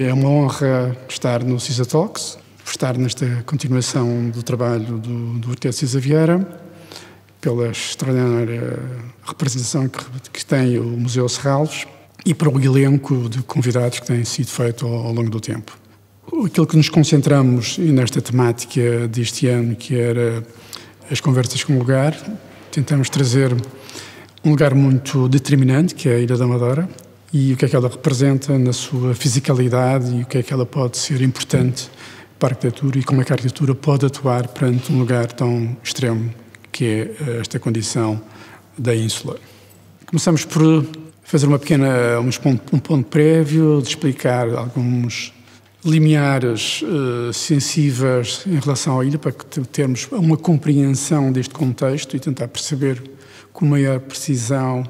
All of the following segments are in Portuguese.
É uma honra estar no CISA Talks, estar nesta continuação do trabalho do, do arquiteto Cisa Vieira, pela extraordinária representação que, que tem o Museu Serralves e para o elenco de convidados que tem sido feito ao, ao longo do tempo. Aquilo que nos concentramos nesta temática deste ano, que era as conversas com o lugar, tentamos trazer um lugar muito determinante, que é a Ilha da Madeira, e o que é que ela representa na sua fisicalidade e o que é que ela pode ser importante para a arquitetura e como é que a arquitetura pode atuar perante um lugar tão extremo que é eh, esta condição da ínsula. Começamos por fazer uma pequena um ponto, um ponto prévio, de explicar alguns limiares uh, sensíveis em relação à ilha para que termos uma compreensão deste contexto e tentar perceber com maior precisão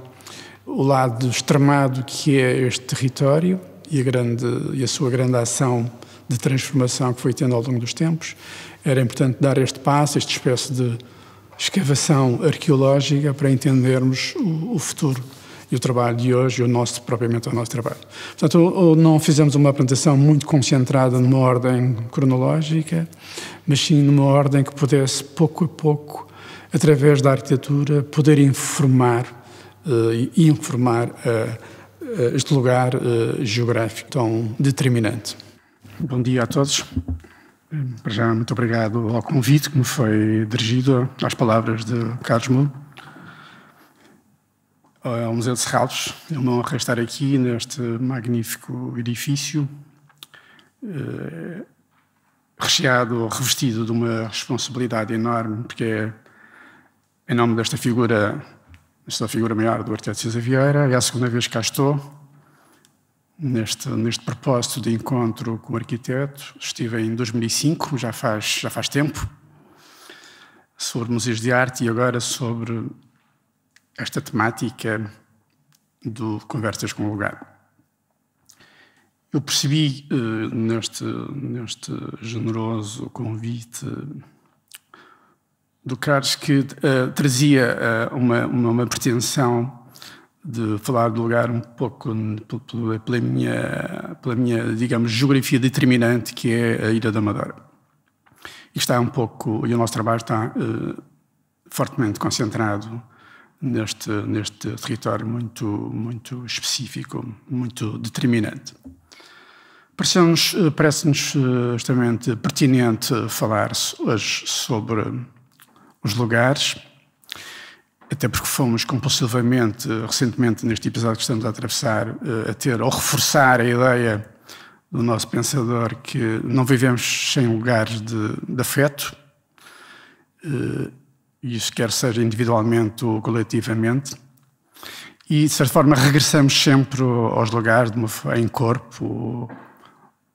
o lado extremado que é este território e a, grande, e a sua grande ação de transformação que foi tendo ao longo dos tempos. Era importante dar este passo, esta espécie de escavação arqueológica para entendermos o, o futuro e o trabalho de hoje e o nosso, propriamente o nosso trabalho. Portanto, não fizemos uma apresentação muito concentrada numa ordem cronológica, mas sim numa ordem que pudesse, pouco a pouco, através da arquitetura, poder informar e eh, informar eh, este lugar eh, geográfico tão determinante. Bom dia a todos. Para já, muito obrigado ao convite que me foi dirigido às palavras de Carlos É Ao Museu de Serralves, é uma honra estar aqui neste magnífico edifício, eh, recheado, revestido de uma responsabilidade enorme, porque é em nome desta figura esta é figura maior do arquiteto César Vieira. É a segunda vez que cá estou, neste, neste propósito de encontro com o arquiteto. Estive em 2005, já faz, já faz tempo, sobre museus de arte e agora sobre esta temática do Conversas com o Lugar. Eu percebi eh, neste, neste generoso convite do Carlos que uh, trazia uh, uma, uma, pretensão de falar do lugar um pouco pela, minha, pela minha, digamos, geografia determinante que é a Ilha da Madeira. E está um pouco, e o nosso trabalho está uh, fortemente concentrado neste, neste território muito, muito específico, muito determinante. Parece-nos parece extremamente pertinente falar hoje sobre os lugares, até porque fomos compulsivamente, recentemente, neste episódio que estamos a atravessar, eh, a ter ou reforçar a ideia do nosso pensador que não vivemos sem lugares de, de afeto, eh, isso quer seja individualmente ou coletivamente, e de certa forma regressamos sempre aos lugares uma, em corpo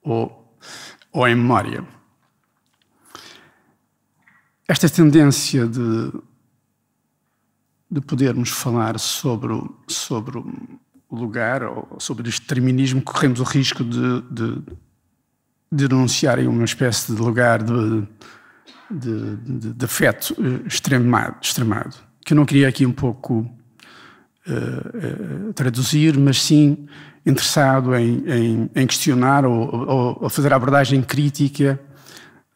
ou, ou em memória. Esta tendência de, de podermos falar sobre, o, sobre o lugar ou sobre o determinismo, corremos o risco de, de, de denunciarem uma espécie de lugar de, de, de, de afeto eh, extremado, extremado, que eu não queria aqui um pouco uh, uh, traduzir, mas sim interessado em, em, em questionar ou, ou, ou fazer a abordagem crítica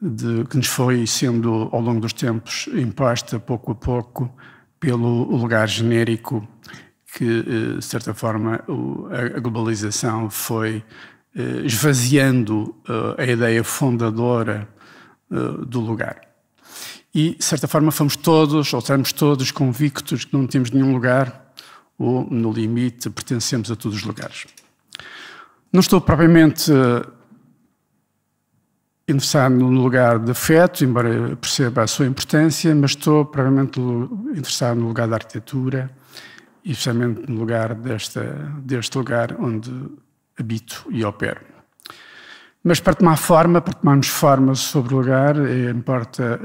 de, que nos foi sendo, ao longo dos tempos, imposta pouco a pouco pelo lugar genérico que, eh, de certa forma, a globalização foi eh, esvaziando eh, a ideia fundadora do lugar. E, de certa forma, fomos todos, ou estamos todos convictos que não temos nenhum lugar, ou, no limite, pertencemos a todos os lugares. Não estou propriamente interessado no lugar de afeto, embora perceba a sua importância, mas estou provavelmente interessado no lugar da arquitetura e especialmente no lugar desta, deste lugar onde habito e opero. Mas para tomar forma, para tomarmos forma sobre o lugar, eh, importa,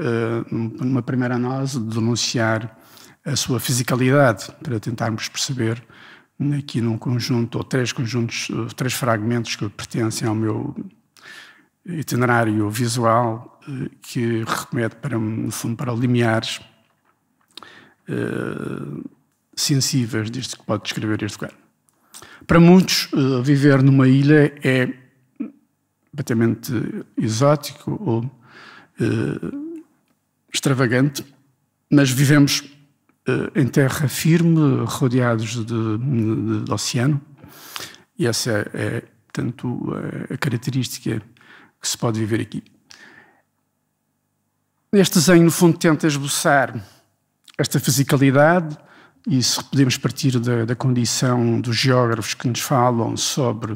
numa eh, primeira análise, denunciar a sua fisicalidade, para tentarmos perceber hum, aqui num conjunto, ou três conjuntos, três fragmentos que pertencem ao meu itinerário visual eh, que remete para, no fundo, para limiares uh, sensíveis disto que pode descrever este lugar. Para muitos, uh, viver numa ilha é completamente exótico ou uh, extravagante, mas vivemos em terra firme, rodeados de, de, de oceano, e essa é, é tanto a característica que se pode viver aqui. Este desenho, no fundo, tenta esboçar esta fisicalidade, e se podemos partir da, da condição dos geógrafos que nos falam sobre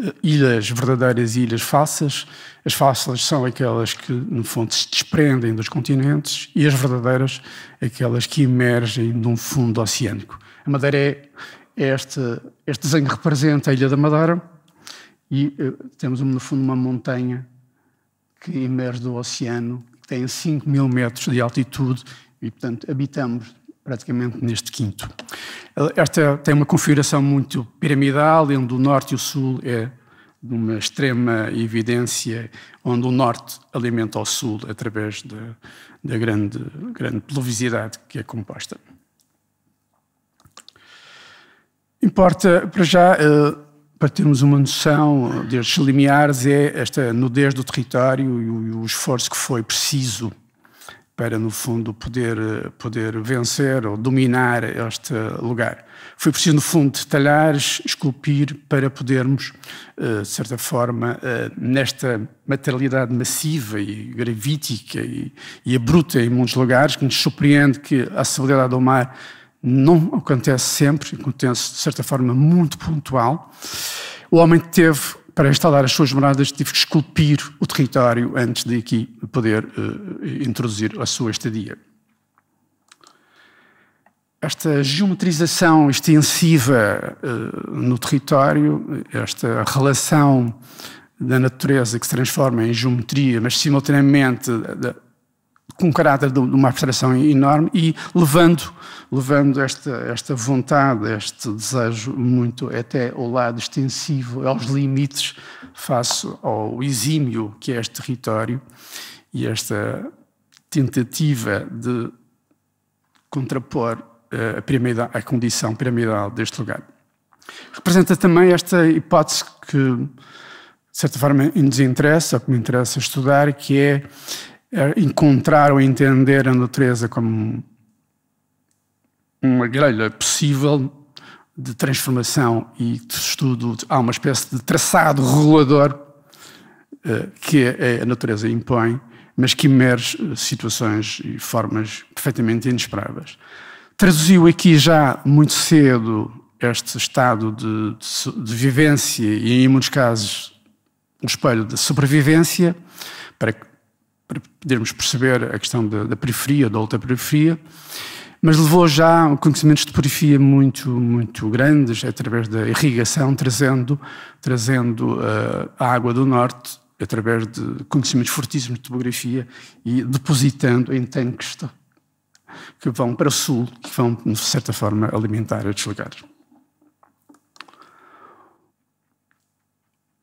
eh, ilhas, verdadeiras e ilhas falsas. As falsas são aquelas que, no fundo, se desprendem dos continentes e as verdadeiras, aquelas que emergem de um fundo oceânico. A Madeira é, é este, este desenho representa a Ilha da Madeira, e eh, temos, no fundo, uma montanha que emerge do oceano, que tem 5 mil metros de altitude e, portanto, habitamos praticamente neste quinto. Eh, esta tem uma configuração muito piramidal, onde o norte e o sul é de uma extrema evidência, onde o norte alimenta o sul através da, grande, grande pluviosidade que é composta. Importa, para já, eh, para termos uma noção destes limiares, é esta nudez do território e o, e o esforço que foi preciso para, no fundo, poder, poder vencer ou dominar este lugar. Foi preciso, no fundo, detalhar, esculpir, para podermos, eh, de certa forma, eh, nesta materialidade massiva e gravítica e, e abrupta em muitos lugares, que nos surpreende que a acessibilidade ao mar não acontece sempre, acontece de certa forma muito pontual. O homem teve, para instalar as suas moradas, teve que esculpir o território antes de aqui poder uh, introduzir a sua estadia. Esta geometrização extensiva uh, no território, esta relação da natureza que se transforma em geometria, mas simultaneamente com um caráter de uma abstração enorme e levando, levando esta, esta vontade, este desejo muito até ao lado extensivo, aos limites face ao exímio que é este território e esta tentativa de contrapor eh, a, piramidal, a condição piramidal deste lugar. Representa também esta hipótese que, de certa forma, nos interessa, que me interessa estudar, que é é, encontrar ou entender a natureza como uma grelha possível de transformação e de estudo. Há uma espécie de traçado regulador eh, que é a natureza impõe, mas que emerge eh, situações e formas perfeitamente inesperadas. Traduziu aqui já muito cedo este estado de, de, de vivência e, em muitos casos, um espelho de sobrevivência, para que para podermos perceber a questão da, da periferia, da outra periferia, mas levou já conhecimentos de periferia muito, muito grandes, através da irrigação, trazendo, trazendo uh, a água do norte, através de conhecimentos fortíssimos de topografia e depositando em tanques que vão para o sul, que vão, de certa forma, alimentar estes lugares.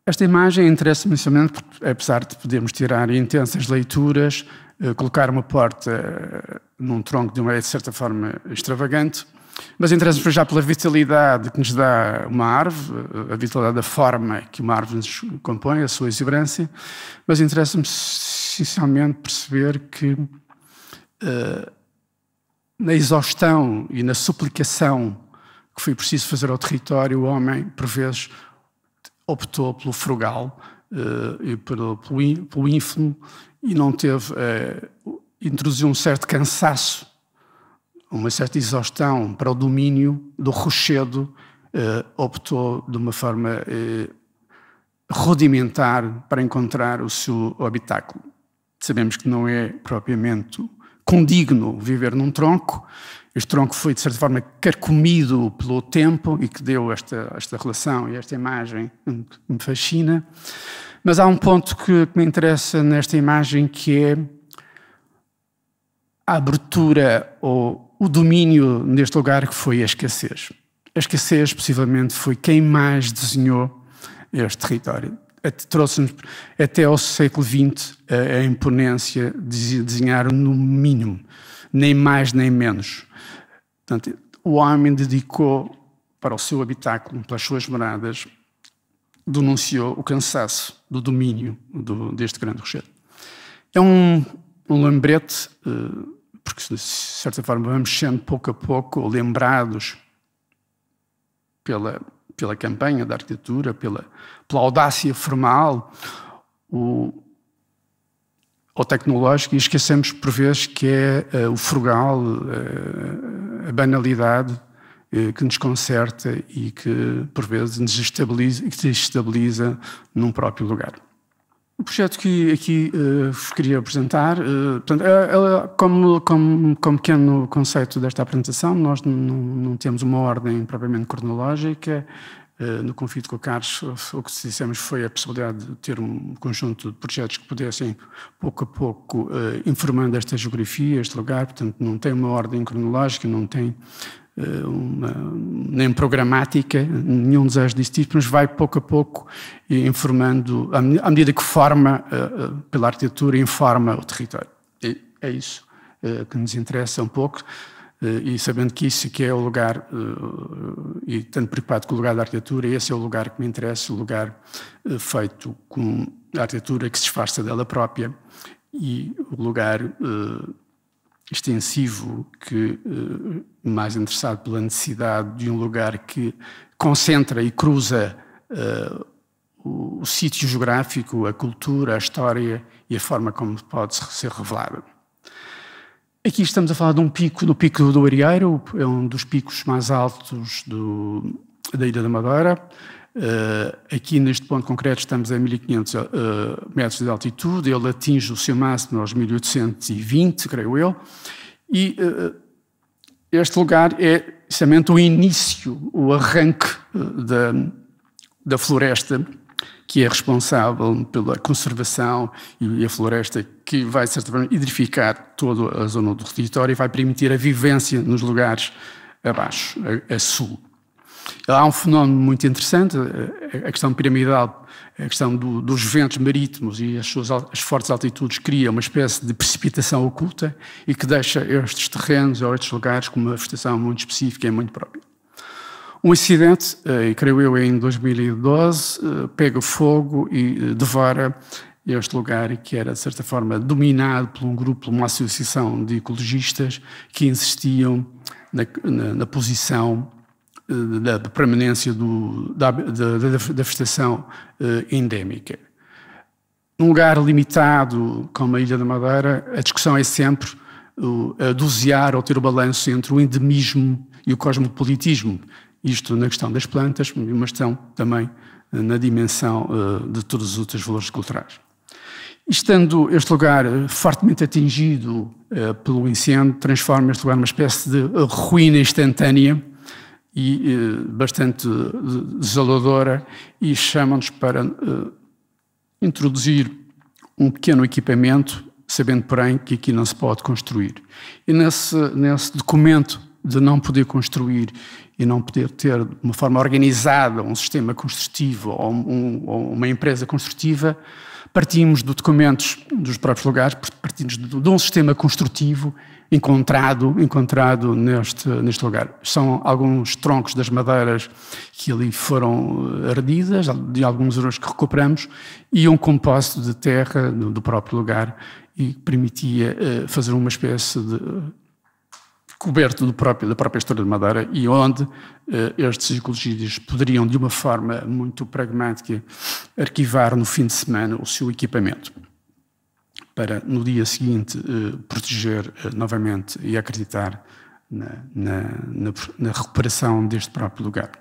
Esta imagem interessa-me inicialmente porque, apesar de podermos tirar intensas leituras, eh, colocar uma porta eh, num tronco de uma de certa forma extravagante, mas interessa me já pela vitalidade que nos dá uma árvore, eh, a vitalidade da forma que uma árvore nos compõe, a sua exuberância, mas interessa-me essencialmente perceber que uh, na exaustão e na suplicação que foi preciso fazer ao território, o homem, por vezes, optou pelo frugal uh, e pelo, pelo, pelo ínfimo e não teve, uh, introduziu um certo cansaço, uma certa exaustão para o domínio do rochedo, uh, optou de uma forma rudimentar para encontrar o seu habitáculo. Sabemos que não é propriamente condigno viver num tronco, este tronco foi, de certa forma, carcomido pelo tempo e que deu esta, esta relação e esta imagem que me fascina. Mas há um ponto que, que me interessa nesta imagem que é a abertura ou o domínio neste lugar que foi a escassez. A escassez, possivelmente, foi quem mais desenhou este território. Trouxe-nos até ao século XX a, eh, a imponência de desenhar no mínimo, nem mais nem menos. Portanto, o homem dedicou para o seu habitáculo, para as suas moradas, denunciou o cansaço do domínio do, deste grande rochedo. É um, um lembrete, eh, porque de certa forma vamos sendo pouco a pouco lembrados pela, pela campanha da arquitetura, pela, pela audácia formal, o, ou tecnológico e esquecemos por vezes que é uh, o frugal, uh, a banalidade uh, que nos conserta e que por vezes nos estabiliza, que estabiliza num próprio lugar. O projeto que aqui vos queria apresentar, portanto, é, é como, como, como pequeno conceito desta apresentação, nós não, não temos uma ordem propriamente cronológica, eh, no conflito com o Carlos o que dissemos foi a possibilidade de ter um conjunto de projetos que pudessem, pouco a pouco, eh, informando esta geografia, este lugar, portanto, não tem uma ordem cronológica, não tem eh, uma, nem programática, nenhum desejo desse tipo, mas vai pouco a pouco informando, à medida que forma, pela arquitetura, informa o território. E é isso que nos interessa um pouco. Eh, e sabendo que isso é que é o lugar, eh, e tanto preocupado com o lugar da arquitetura, esse é o lugar que me interessa, o lugar eh, feito com a arquitetura que se disfarça dela própria e o lugar extensivo que mais interessado pela necessidade de um lugar que concentra e cruza o, o sítio geográfico, a cultura, a história e a forma como pode ser revelada. Aqui estamos a falar de um pico, do pico do Arieiro, é um dos picos mais altos do, da Ilha da Madeira. Uh, aqui neste ponto concreto estamos a 1500 uh, eh, metros de altitude, ele atinge o seu máximo aos 1820, creio eu, e uh, este lugar é precisamente o início, o arranque da, da floresta que é responsável pela conservação e a floresta que vai, de certa forma, hidrificar toda a zona do território e vai permitir a vivência nos lugares abaixo, a, a sul. Há um fenómeno muito interessante, eh, a questão piramidal, a questão do, dos ventos marítimos e as suas as fortes altitudes cria uma espécie de precipitação oculta e que deixa estes terrenos ou estes lugares com uma vegetação muito específica e muito própria. Um acidente, eh, creio eu, em 2012, eh, pega fogo e eh, devora este lugar que era, de certa forma, dominado por um grupo, uma associação de ecologistas que insistiam na, na, na posição da, permanência do, da, da, da endémica. Num lugar limitado como a Ilha da Madeira, a discussão é sempre uh, a dosear ou ter o balanço entre o endemismo e o cosmopolitismo. Isto na questão das plantas, mas estão também eh, na dimensão eh, de todos os outros valores culturais. Estando este lugar eh, fortemente atingido pelo incêndio, transforma este lugar numa espécie de ruína instantânea e bastante desoladora e chamam-nos para introduzir um pequeno equipamento, sabendo, porém, que aqui não se pode construir. E nesse, nesse documento de não poder construir e não poder ter de uma forma organizada um sistema construtivo ou, um, ou uma empresa construtiva, partimos de documentos dos próprios lugares, partimos de, de um sistema construtivo encontrado, encontrado neste, neste lugar. São alguns troncos das madeiras que ali foram eh, ardidas, de alguns euros que recuperamos, e um composto de terra do, próprio lugar e permitia eh, fazer uma espécie de descoberto do próprio, da própria história de Madeira e onde eh, estes ecologistas poderiam, de uma forma muito pragmática, arquivar no fim de semana o seu equipamento para, no dia seguinte, eh, proteger eh, novamente e acreditar na, na, na, na, recuperação deste próprio lugar.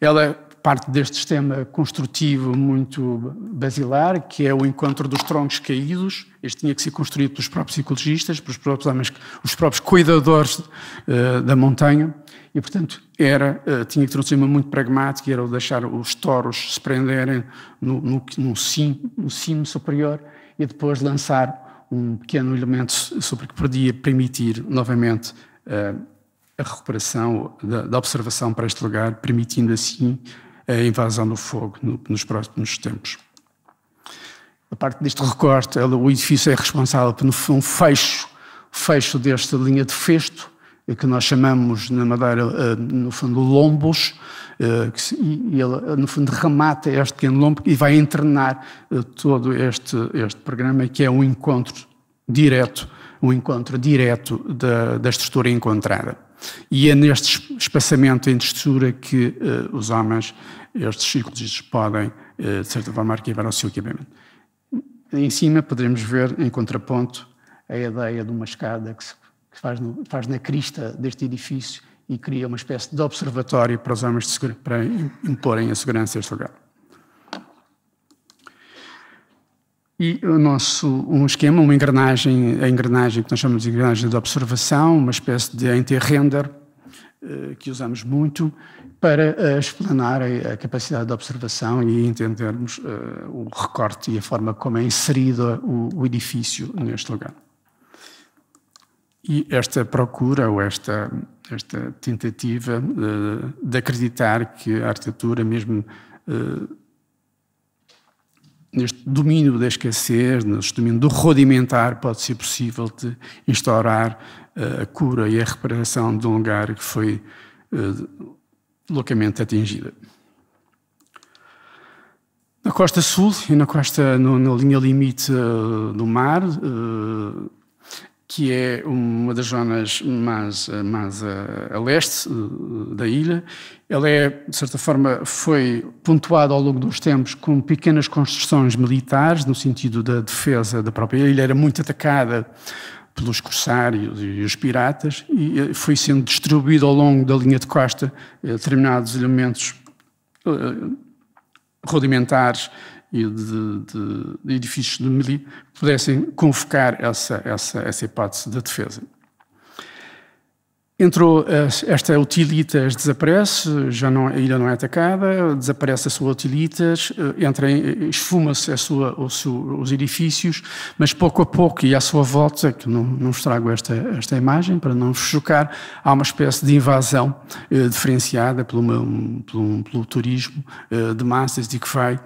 Ela é parte deste sistema construtivo muito basilar, que é o encontro dos troncos caídos, este tinha que ser construído pelos próprios ecologistas, pelos próprios homens, os próprios cuidadores uh, da montanha, e portanto era, uh, tinha que ter um sistema muito pragmático, era o deixar os toros se prenderem no, no, no, cimo, no cimo superior e depois lançar um pequeno elemento sobre que podia permitir novamente uh, a recuperação da, da, observação para este lugar, permitindo assim a invasão do fogo no, nos próximos tempos a parte deste recorte, ela, o edifício é responsável por um fecho, fecho desta linha de festo, é que nós chamamos na Madeira, eh, no fundo, lombos, eh, e ele, no fundo, remata este pequeno lombo e vai entrenar eh, todo este, este programa, que é um encontro direto, um encontro direto da, da estrutura encontrada. E é neste espaçamento em estrutura que uh, os homens, estes ciclos, podem, uh, de certa forma, arquivar o seu equipamento. Em cima poderemos ver, em contraponto, a ideia de uma escada que se faz, no, faz, na crista deste edifício e cria uma espécie de observatório para os homens para imporem a segurança deste lugar. E o nosso, um esquema, uma engrenagem, a engrenagem que nós chamamos de engrenagem de observação, uma espécie de anti-render, eh, que usamos muito para eh, explanar a capacidade de observação e entendermos eh, o recorte e a forma como é inserido o edifício neste lugar. E esta procura ou esta, esta tentativa de acreditar que a arquitetura, mesmo neste domínio da escassez, neste domínio do rudimentar, pode ser possível de instaurar eh, a cura e a reparação de um lugar que foi eh, loucamente atingida. Na costa sul e na costa no, na linha limite eh, do mar, que é uma das zonas mais, mais a, a leste da ilha, ela é de certa forma foi pontuada ao longo dos tempos com pequenas construções militares no sentido da defesa da própria ilha. Era muito atacada pelos corsários e os piratas e eh, foi sendo distribuído ao longo da linha de costa eh, determinados elementos eh, rudimentares e de, de, de edifícios de melee pudessem convocar essa, essa, essa hipótese de defesa. Entrou, esta Utilitas desaparece, já não, a ilha não é atacada, desaparece a sua Utilitas, eh, entra eh, esfuma-se os edifícios, mas pouco a pouco e à sua volta, que não, não estrago esta, esta imagem para não chocar, há uma espécie de invasão eh, diferenciada pelo, meu, pelo, pelo turismo eh, de massas e que vai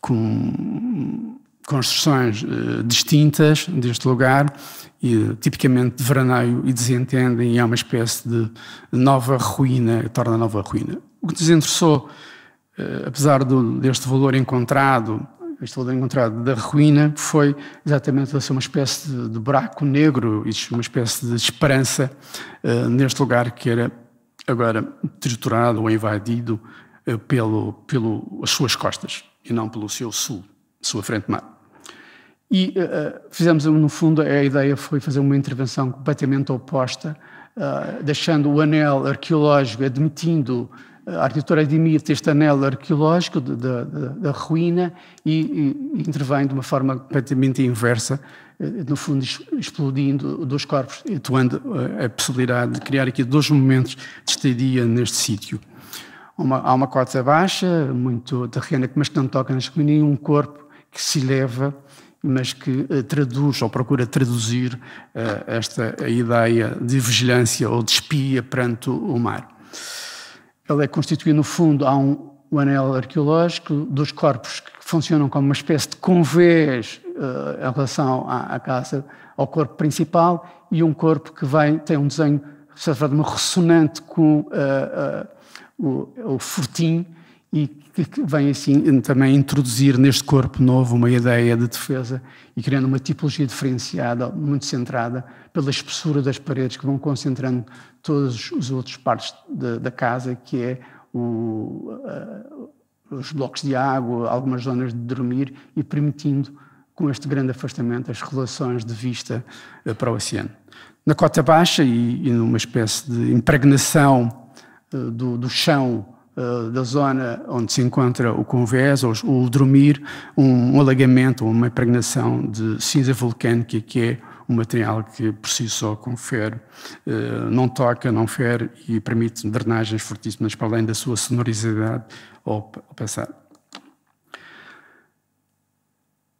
com construções eh, distintas deste lugar, e, tipicamente de veraneio, e desentendem, e é uma espécie de nova ruína, torna nova ruína. O que nos interessou, eh, apesar do, deste valor encontrado, este valor encontrado da ruína, foi exatamente ser uma espécie de, de buraco negro, uma espécie de esperança eh, neste lugar que era agora triturado ou invadido pelo, pelo as suas costas e não pelo seu sul, sua frente mar. E uh, fizemos, no fundo, a ideia foi fazer uma intervenção completamente oposta, uh, deixando o anel arqueológico, admitindo, uh, a arquitetura admite este anel arqueológico da ruína e, e, intervém de uma forma completamente inversa, no fundo, explodindo dois corpos, atuando a possibilidade de criar aqui dois momentos de estadia neste sítio. Uma, há uma cota baixa, muito terrena, mas que não toca nas colinas, e um corpo que se leva mas que eh, traduz ou procura traduzir eh, esta ideia de vigilância ou de espia perante o mar. Ele é constituído, no fundo, há um, um anel arqueológico dos corpos que funcionam como uma espécie de convés eh, em relação à, à casa, ao corpo principal, e um corpo que vem, tem um desenho de uma ressonante com uh, uh, o, o fortim e que vem assim também introduzir neste corpo novo uma ideia de defesa e criando uma tipologia diferenciada, muito centrada pela espessura das paredes que vão concentrando todas as outras partes de, da casa, que é o, uh, os blocos de água, algumas zonas de dormir e permitindo com este grande afastamento as relações de vista uh, para o oceano. Na cota baixa e, e numa espécie de impregnação uh, do, do chão eh, da zona onde se encontra o convés, ou o dromir, um, um alagamento, uma impregnação de cinza vulcânica, que é um material que por si só confere, eh, não toca, não fere e permite drenagens fortíssimas, para além da sua sonoridade ao passar.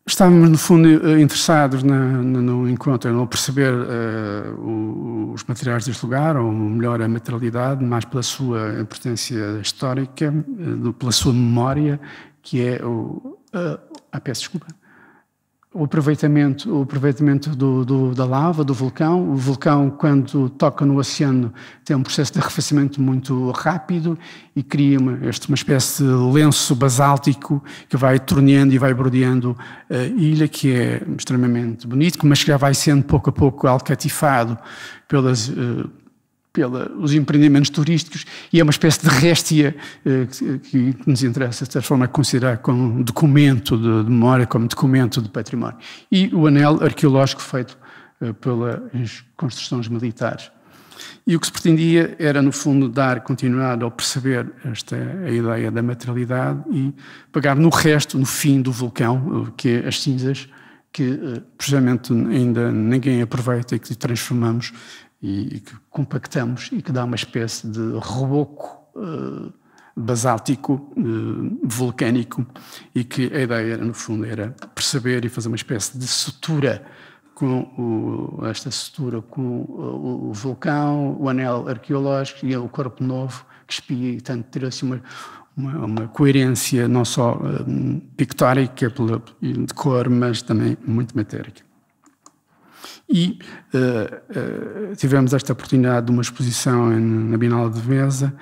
Estávamos, no fundo, eh, interessados na, na, no encontro, no perceber uh, os materiais deste lugar, ou melhor, a materialidade, mais pela sua importância histórica, uh, pela sua memória, que é o. Uh, ah, peço desculpa o aproveitamento, o aproveitamento do, do, da lava, do vulcão. O vulcão, quando toca no oceano, tem um processo de arrefecimento muito rápido e cria uma, este, uma espécie de lenço basáltico que vai torneando e vai bordeando a ilha, que é extremamente bonito, mas que já vai sendo pouco a pouco alcatifado pelas. Uh, pelos empreendimentos turísticos e é uma espécie de réstia eh, que, que, nos interessa, de certa forma, considerar como documento de, de, memória, como documento de património. E o anel arqueológico feito eh, pelas construções militares. E o que se pretendia era, no fundo, dar continuidade ao perceber esta a ideia da materialidade e pegar no resto, no fim do vulcão, eh, que é as cinzas, que precisamente ainda ninguém aproveita e que transformamos e, e que compactamos e que dá uma espécie de reboco uh, basáltico, uh, vulcânico, e que a ideia, no fundo, era perceber e fazer uma espécie de sutura com o, esta sutura com o, o, vulcão, o anel arqueológico e o corpo novo que espia e, tanto ter se uma, uma, uma, coerência não só um, eh, pictórica pela, de cor, mas também muito matérica. E uh, uh, tivemos esta oportunidade de uma exposição em, na Bienal de Veneza,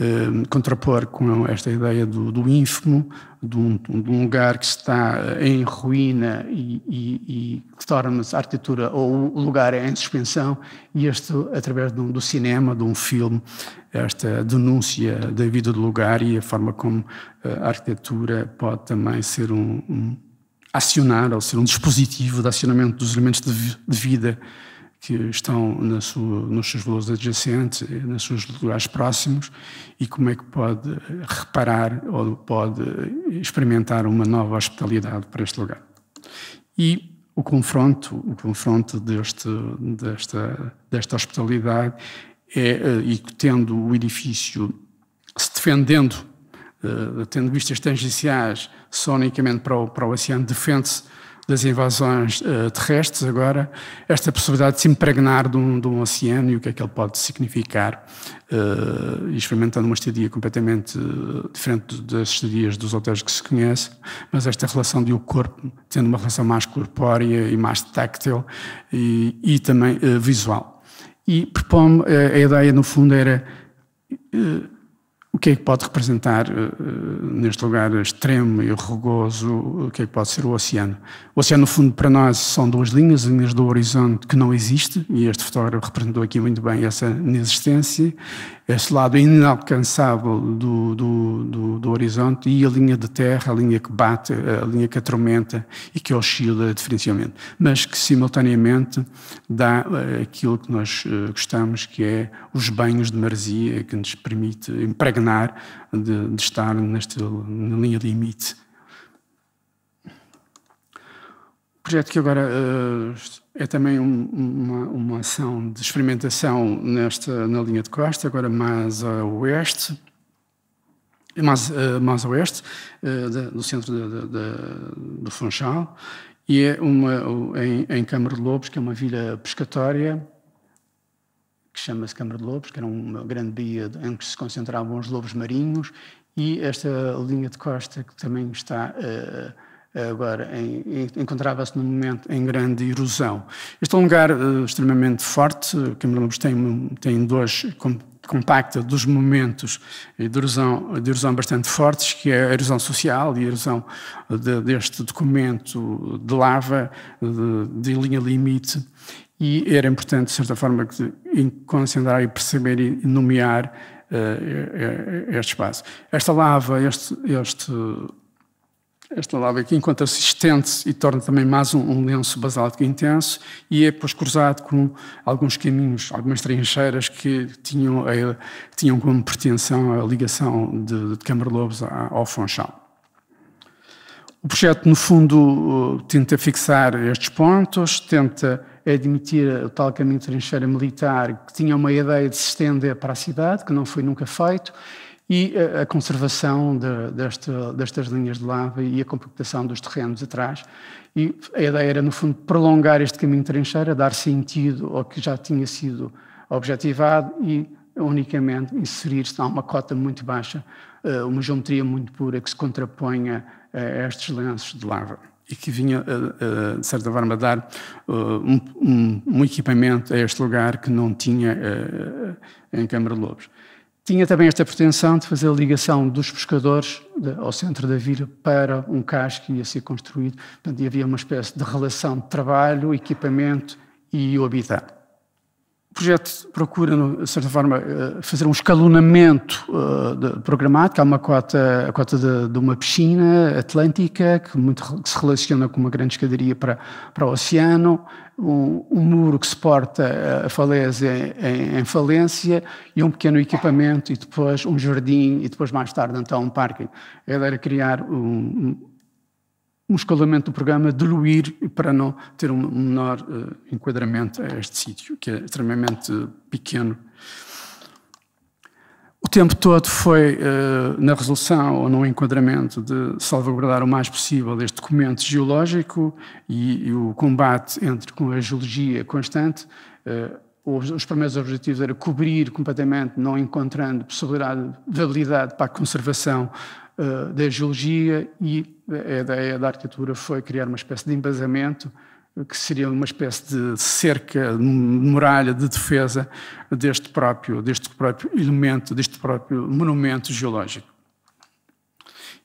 uh, contrapor com esta ideia do, do ínfimo, de um, de um, lugar que está em ruína e, que torna-se a arquitetura, ou o lugar é em suspensão, e isto através do, do cinema, de um filme, esta denúncia da vida do lugar e a forma como a arquitetura pode também ser um acionar, ou ser um dispositivo de acionamento dos elementos de, de vida que estão sua, nos seus valores adjacentes, nos seus lugares próximos, e como é que pode reparar ou pode experimentar uma nova hospitalidade para este lugar. E o confronto, o confronto deste, desta, desta hospitalidade é, eh, e tendo o edifício se defendendo, eh, tendo vistas tangenciais sonicamente para o, para o oceano, defende-se das invasões uh, terrestres agora, esta possibilidade de se impregnar de um, de um, oceano e o que é que ele pode significar, uh, experimentando uma estadia completamente uh, diferente das estadias dos hotéis que se conhece, mas esta relação de o corpo, tendo uma relação mais corpórea e mais táctil e, e também visual. E propõe a ideia, no fundo, era o que é que pode representar eh, eh, neste lugar extremo e rugoso, o que é que pode ser o oceano. O oceano, no fundo, para nós são duas linhas, linhas do horizonte que não existe, e este fotógrafo representou aqui muito bem essa inexistência, esse lado inalcançável do, do, do, do, horizonte e a linha de terra, a linha que bate, a linha que atormenta e que oscila diferencialmente, mas que simultaneamente dá eh, aquilo que nós eh, gostamos, que é os banhos de maresia que nos permite impregnar de, de estar nesta linha limite projeto que agora uh, é também um, uma, uma, ação de experimentação nesta, na linha de costa, agora mais a oeste, mais, uh, mais a oeste, uh, do centro do Funchal, e é uma, em, em Câmara de Lobos, que é uma vila pescatória, que chama-se Câmara de Lobos, que era uma grande baía em que se concentravam os lobos marinhos, e esta linha de costa que também está... Uh, agora encontrava-se num momento em grande erosão. Este é um lugar uh, extremamente forte, Cambralamos tem, tem dois compacta dos momentos de erosão, de erosão bastante fortes, que é a erosão social e a erosão de, deste documento de lava, de, de linha limite, e era importante, de certa forma, concentrar e perceber e nomear uh, este espaço. Esta lava, este, este esta lábia aqui encontra-se e torna também mais um, um, lenço basáltico intenso e é depois cruzado com alguns caminhos, algumas trincheiras que tinham, a, eh, tinham como pretensão a ligação de, de Câmara-Lobos ao Fonchal. O projeto, no fundo, eh, tenta fixar estes pontos, tenta admitir o tal caminho de trincheira militar que tinha uma ideia de se estender para a cidade, que não foi nunca feito, e a conservação de, destas linhas de lava e a compactação dos terrenos atrás. E a ideia era, no fundo, prolongar este caminho de trincheira, dar sentido ao que já tinha sido objetivado e unicamente inserir-se uma cota muito baixa, eh, uma geometria muito pura que se contraponha a estes lenços de lava e que vinha, eh, eh, de certa forma, dar um, um, um equipamento a este lugar que não tinha em Câmara de Lobos. Tinha também esta pretensão de fazer a ligação dos pescadores ao centro da vila para um cais que ia ser construído. Portanto, havia uma espécie de relação de trabalho, equipamento e habitat. O projeto procura, de certa forma, eh, fazer um escalonamento eh, programático. Há é uma cota, a cota de, de uma piscina atlântica, que, muito, que, se relaciona com uma grande escadaria para, para o oceano, um, um muro que suporta a falésia em, em, falência e um pequeno equipamento e depois um jardim e depois mais tarde então um parque. Ele era criar um, um escalamento do programa, diluir para não ter um menor uh, enquadramento a este sítio, que é extremamente pequeno. O tempo todo foi uh, na resolução ou no enquadramento de salvaguardar o mais possível este documento geológico e, e o combate entre com a geologia constante. Eh, os, os, primeiros objetivos era cobrir completamente, não encontrando possibilidade de habilidade para a conservação eh, da geologia e a ideia da arquitetura foi criar uma espécie de embasamento eh, que seria uma espécie de cerca, de muralha de defesa deste próprio, deste próprio elemento, deste próprio monumento geológico.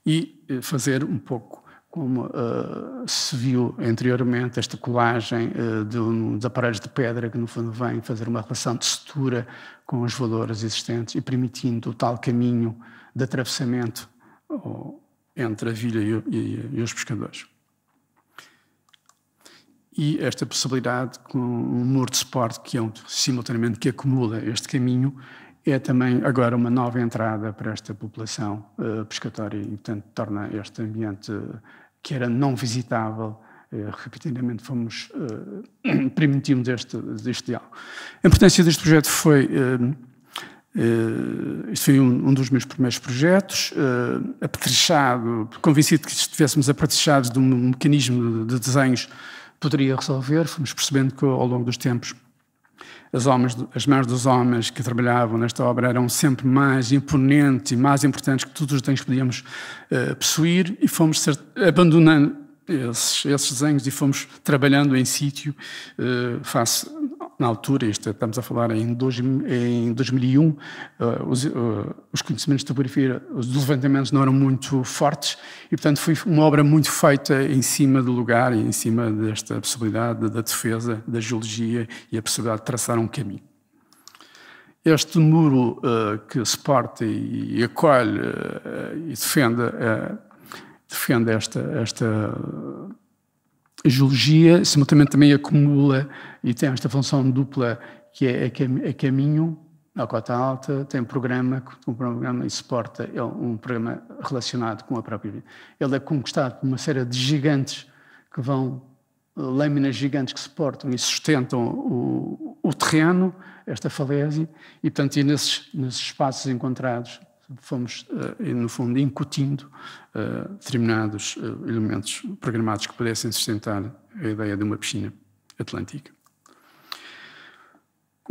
E eh, fazer um pouco como uh, se viu anteriormente, esta colagem uh, de, um, de aparelhos de pedra que, no fundo, vem fazer uma relação de sutura com os valores existentes e permitindo o tal caminho de atravessamento Oh, entre a vila e, e, e os pescadores. E esta possibilidade, com um muro de suporte que é um, simultaneamente que acumula este caminho, é também agora uma nova entrada para esta população uh, pescatória e, portanto, torna este ambiente eh, que era não visitável. Uh, repetidamente fomos, permitimos este, este diálogo. A importância deste projeto foi Uh, foi um, um, dos meus primeiros projetos, uh, apetrechado, convencido que estivéssemos apetrechados de um mecanismo de, desenhos poderia resolver, fomos percebendo que ao longo dos tempos as, homens, as mãos dos homens que trabalhavam nesta obra eram sempre mais imponentes e mais importantes que todos os desenhos podíamos uh, possuir e fomos ser, abandonando esses, esses, desenhos e fomos trabalhando em sítio uh, face na altura, isto, é, estamos a falar em, dois, em 2001, uh, eh, os, uh, os, conhecimentos de topografia, os levantamentos não eram muito fortes e, portanto, foi uma obra muito feita em cima do lugar em cima desta possibilidade da defesa, da geologia e a possibilidade de traçar um caminho. Este muro uh, que suporta e, e acolhe e defende, defende esta, esta geologia, simultaneamente também acumula e tem esta função dupla que é a, caminho a caminho cota alta, tem um programa, um programa e suporta, é um programa relacionado com a própria vida. Ele é conquistado por uma série de gigantes que vão, lâminas gigantes que suportam e sustentam o, o terreno, esta falésia, e portanto, e nesses, nesses espaços encontrados fomos, eh, no fundo, incutindo eh, determinados eh, elementos programados que pudessem sustentar a ideia de uma piscina atlântica.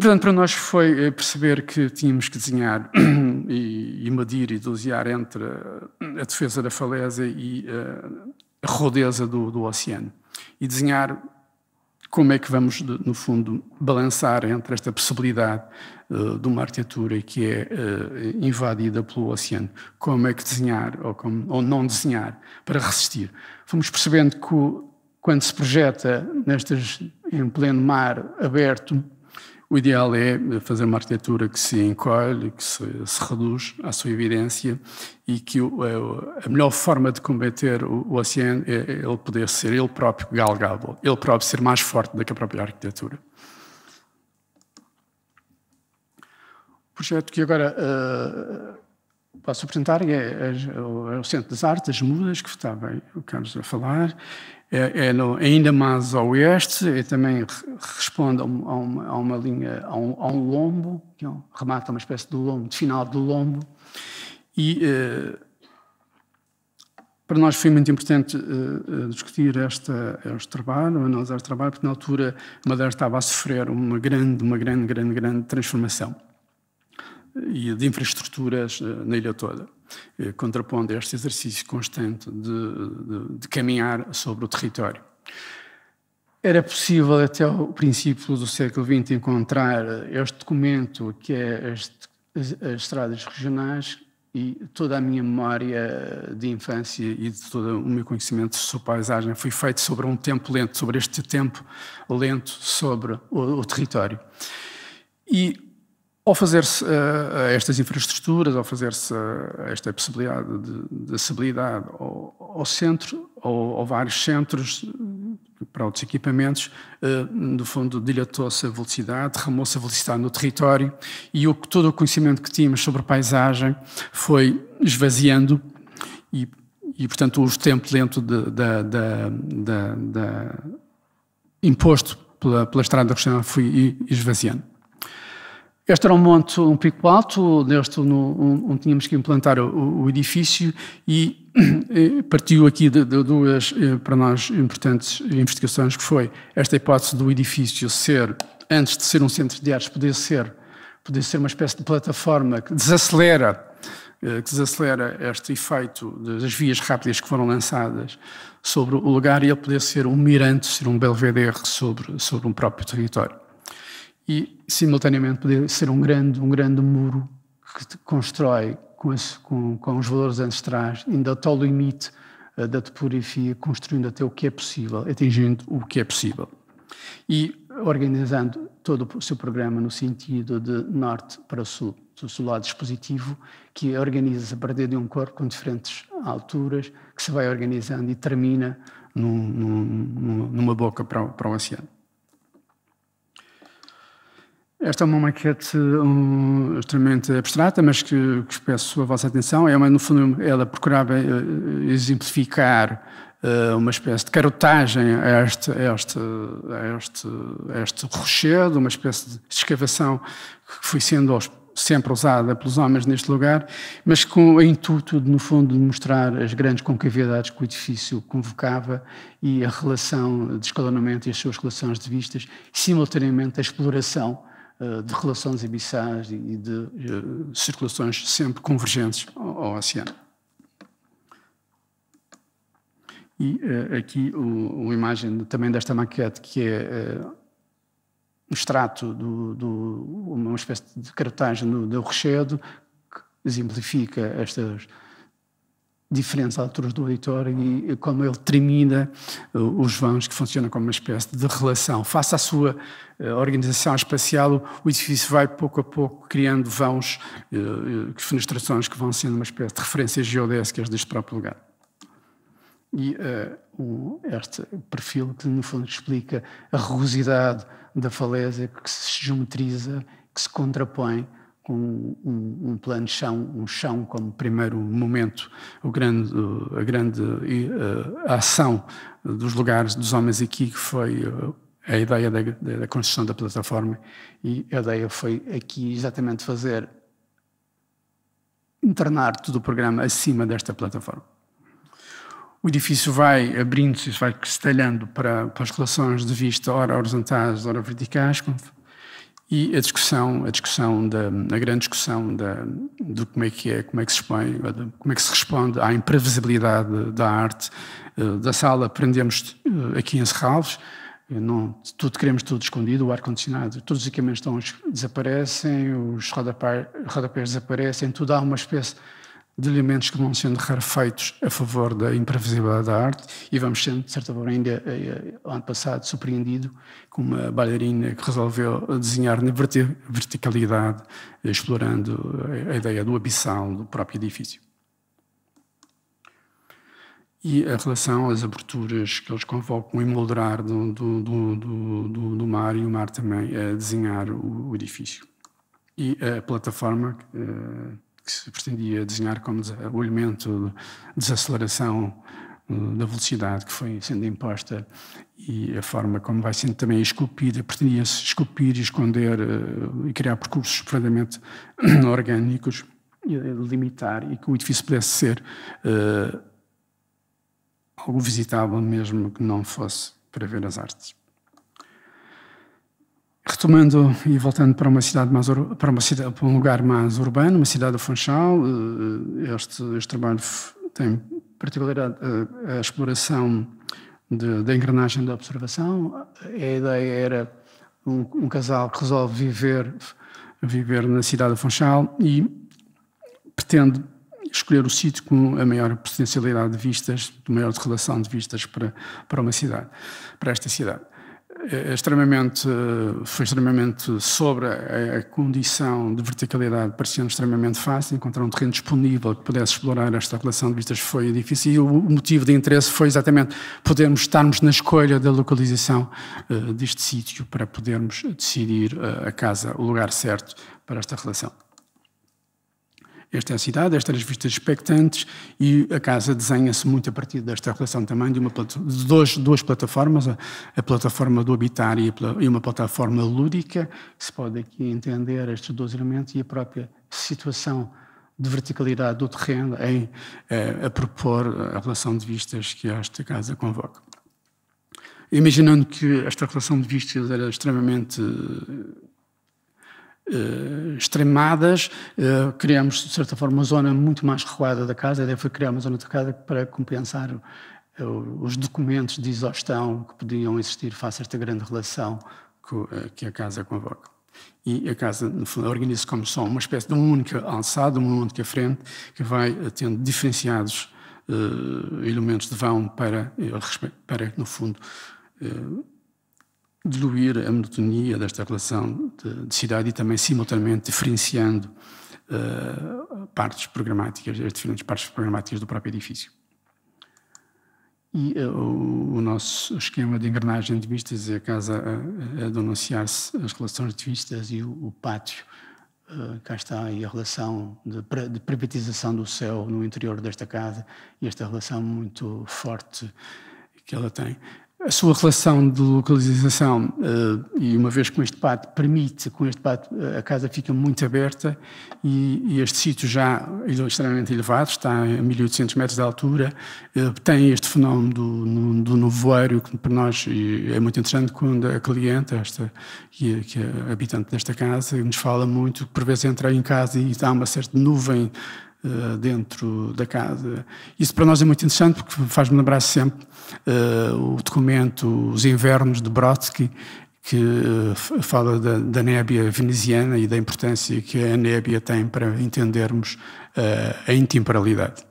Portanto, para nós foi eh, perceber que tínhamos que desenhar e, e medir e dosear entre eh, a defesa da falésia e eh, a rodeza do, do, oceano. E desenhar como é que vamos, no fundo, balançar entre esta possibilidade uh, de uma arquitetura que é uh, invadida pelo oceano. Como é que desenhar ou, como, ou não desenhar para resistir. Fomos percebendo que quando se projeta nestas, em pleno mar aberto, o ideal é fazer uma arquitetura que se encolhe, que se, se reduz à sua evidência e que o, é a melhor forma de combater o, o, oceano é, é ele poder ser ele próprio galgável, ele próprio ser mais forte do que a própria arquitetura. O projeto que agora uh, posso apresentar é, é, é, o Centro das Artes, as Mudas, que estava o Carlos a falar, é, é no, ainda mais ao oeste e também responde a uma, a uma linha, a um, a um lombo, que é um, remata uma espécie de lombo, de final do lombo. E eh, para nós foi muito importante eh, eh discutir esta, este trabalho, analisar este trabalho, porque na altura Madeira estava a sofrer uma grande, uma grande, grande, grande transformação eh, e de infraestruturas eh, na ilha toda. Eh, contrapondo a este exercício constante de, de, de caminhar sobre o território. Era possível até o princípio do século XX encontrar eh, este documento que é as, as, as estradas regionais e toda a minha memória de infância e de todo o meu conhecimento sobre paisagem foi feito sobre um tempo lento, sobre este tempo lento sobre o, o território. E ao fazer-se eh, estas infraestruturas, ao fazer-se eh, esta possibilidade de, de acessibilidade ao, ao centro, ou, vários centros eh, para outros equipamentos, no fundo dilatou-se a velocidade, derramou-se a velocidade no território e o, todo o conhecimento que tínhamos sobre paisagem foi esvaziando e, e portanto, o tempo lento de, de, de, de imposto pela, pela estrada do foi esvaziando. Este era um monte, um pico alto, deste onde tínhamos que implantar o, o edifício e eh, partiu aqui de, de, duas, eh, para nós, importantes investigações, que foi esta hipótese do edifício ser, antes de ser um centro de artes, poder ser, poder ser uma espécie de plataforma que desacelera eh, que desacelera este efeito das vias rápidas que foram lançadas sobre o lugar e ele poder ser um mirante, ser um belvedere sobre, sobre um próprio território e simultaneamente poder ser um grande, um grande muro que te constrói com, esse, com, com os valores ancestrais, ainda até o limite uh, da topografia, construindo até o que é possível, atingindo o que é possível. E organizando todo o seu programa no sentido de norte para sul, do então, seu lado dispositivo que é organiza-se a partir de um corpo com diferentes alturas, que se vai organizando e termina num, num, numa boca para, para o oceano. Esta é uma maquete um, extremamente abstrata, mas que, que peço a vossa atenção. É uma, no fundo, ela procurava eh, eh, exemplificar uh, uma espécie de carotagem a este, a este, a este, a este rochedo, uma espécie de escavação que foi sendo aos sempre usada pelos homens neste lugar, mas com o intuito, de, no fundo, de mostrar as grandes concavidades que o edifício convocava e a relação de escalonamento e as suas relações de vistas, simultaneamente a exploração eh, de relações abissais e de eh, circulações sempre convergentes ao oceano. E eh, aqui uma imagem também desta maquete que é um extrato do, do uma espécie de cartagem do, do rochedo que exemplifica estas diferentes alturas do auditório e como ele termina os vãos que funcionam como uma espécie de relação. Face à sua eh, organização espacial, o edifício vai pouco a pouco criando vãos, eh, eh, fenestrações que vão sendo uma espécie de referências geodésicas deste próprio lugar. E uh, este perfil que no fundo explica a rugosidade da falésia que se geometriza, que se contrapõe um, um, um plano chão, um chão como primeiro momento, o grande, a grande a eh, ação dos lugares dos homens aqui que foi eh, a ideia da, da construção da plataforma e a ideia foi aqui exatamente fazer internar todo o programa acima desta plataforma. O edifício vai abrindo-se, vai se talhando para, para as relações de vista, ora horizontais, ora verticais, e a discussão, a discussão da, a grande discussão da, do como é que é, como é que se expõe, como é que se responde à imprevisibilidade da arte eh, da sala, aprendemos eh, aqui em Serralves, eh, não, tudo queremos tudo escondido, o ar-condicionado, todos os equipamentos estão, desaparecem, os rodapés, rodapés desaparecem, tudo há uma espécie de elementos que vão sendo rarefeitos a favor da imprevisibilidade da arte e vamos sendo, de certa forma, ainda eh, eh, ano passado surpreendido com uma bailarina que resolveu desenhar na verticalidade, explorando eh, a ideia do abissal do próprio edifício. E a relação às aberturas que eles convocam em moldurar do, do, do, do, do mar e o mar também a desenhar o, o edifício. E a plataforma... Uh, que se pretendia desenhar como o elemento de desaceleração hum, da velocidade que foi sendo imposta e a forma como vai sendo também esculpida, pretendia-se esculpir e esconder eh, e criar percursos profundamente hum, orgânicos e eh, limitar e que o edifício pudesse ser eh, algo visitável mesmo que não fosse para ver as artes. Retomando e voltando para uma cidade mais para, uma cidade, para um lugar mais urbano, uma cidade do Funchal, eh, eh, este, este trabalho tem particularidade a, eh, a exploração da engrenagem da observação. A ideia era um, um, casal que resolve viver viver na cidade do Funchal e pretende escolher o sítio com a maior potencialidade de vistas, de maior relação de vistas para, para uma cidade, para esta cidade. É, é extremamente, foi extremamente sobre a, a condição de verticalidade, parecia extremamente fácil, encontrar um terreno disponível que pudesse explorar esta relação de vistas foi difícil e o motivo de interesse foi exatamente podermos estarmos na escolha da localização uh, deste sítio para podermos decidir uh, a casa, o lugar certo para esta relação. Esta é a cidade, estas as vistas expectantes e a casa desenha-se muito a partir desta relação também de, uma, de dois, duas plataformas, a, a, plataforma do habitar e, a, e uma plataforma lúdica, que se pode aqui entender estes dois elementos e a própria situação de verticalidade do terreno em, eh, a propor a relação de vistas que esta casa convoca. Imaginando que esta relação de vistas era extremamente eh, extremadas, eh, criamos, de certa forma, uma zona muito mais recuada da casa. A ideia foi criar uma zona de casa para compensar eh, os documentos de exaustão que podiam existir face a esta grande relação eh, que a casa convoca. E a casa, no fundo, organiza-se como só uma espécie de uma única alçada, uma única frente, que vai tendo diferenciados uh, elementos de vão para, para no fundo, uh, diluir a monotonia desta relação de, de cidade e também simultaneamente diferenciando uh, partes programáticas, as diferentes partes programáticas do próprio edifício. E uh, o, o nosso esquema de engrenagem de vistas é a casa a, a denunciar-se as relações de vistas e o, o pátio. Uh, cá está aí a relação de, de, privatização do céu no interior desta casa e esta relação muito forte que ela tem a sua relação de localização, eh, e uma vez com este pátio, permite, com este pátio, eh, a casa fica muito aberta e, este sítio já é extremamente elevado, está a 1800 metros de altura, eh, tem este fenómeno do, do que para nós é muito interessante quando a cliente, esta, que é habitante desta casa, nos fala muito, que por vezes entra em casa e dá uma certa nuvem uh, dentro da casa. Isso para nós é muito interessante porque faz-me lembrar sempre uh, o documento Os Invernos de Brodsky, que uh, fala da, da nébia veneziana e da importância que a nébia tem para entendermos a intemporalidade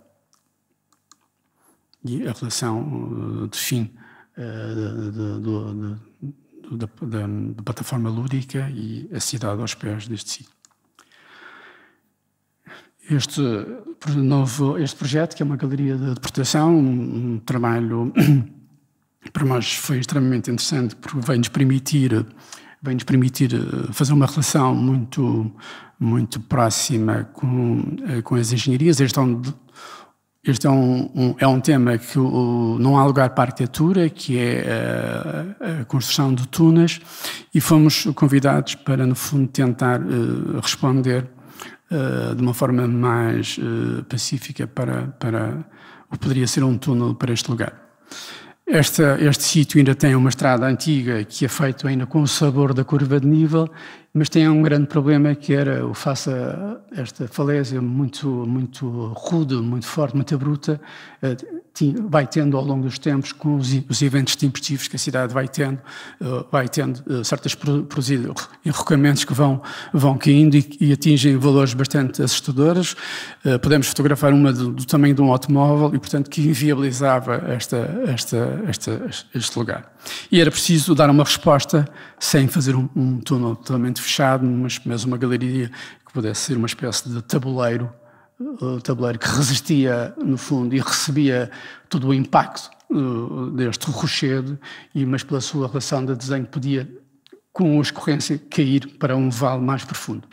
e a relação de fim da, da plataforma lúdica e a cidade aos pés deste sítio este novo este projeto, que é uma galeria de deportação, um, um trabalho para nós foi extremamente interessante porque vem nos permitir vem nos permitir eh, fazer uma relação muito muito próxima com, eh, com as engenharias. Este é um, este é um, um é um tema que o, não há lugar para a arquitetura, que é a, eh, a, construção de tunas, e fomos convidados para, no fundo, tentar uh, responder eh, de uma forma mais uh, pacífica para, para o que poderia ser um túnel para este lugar. Esta, este sítio ainda tem uma estrada antiga que é feito ainda com o sabor da curva de nível mas tinha um grande problema que era o faça esta falésia muito muito rude, muito forte, muito bruta, eh, vai tendo ao longo dos tempos com os, eventos tempestivos que a cidade vai tendo, eh, vai tendo eh, certas enrocamentos que vão vão caindo e, atingem valores bastante assustadores. Podemos fotografar uma do, do tamanho de um automóvel e portanto que inviabilizava esta, esta, esta este lugar. E era preciso dar uma resposta sem fazer um, um túnel totalmente fechado, mas, mas uma galeria que pudesse ser uma espécie de tabuleiro, uh, tabuleiro que resistia, no fundo, e recebia todo o impacto uh, deste rochedo, e, mas pela sua relação de desenho podia, com a escorrência, cair para um vale mais profundo.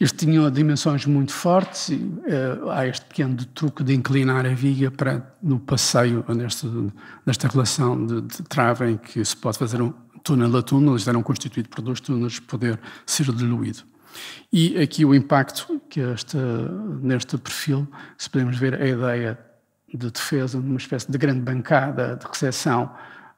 Este tinham dimensões muito fortes. E, uh, há este pequeno truque de inclinar a viga para no passeio, neste, nesta relação de, de trava em que se pode fazer um túnel a túnel, eles eram constituídos por dois túneis, poder ser diluído. E aqui o impacto que este, neste perfil, se podemos ver é a ideia de defesa, de uma espécie de grande bancada de recepção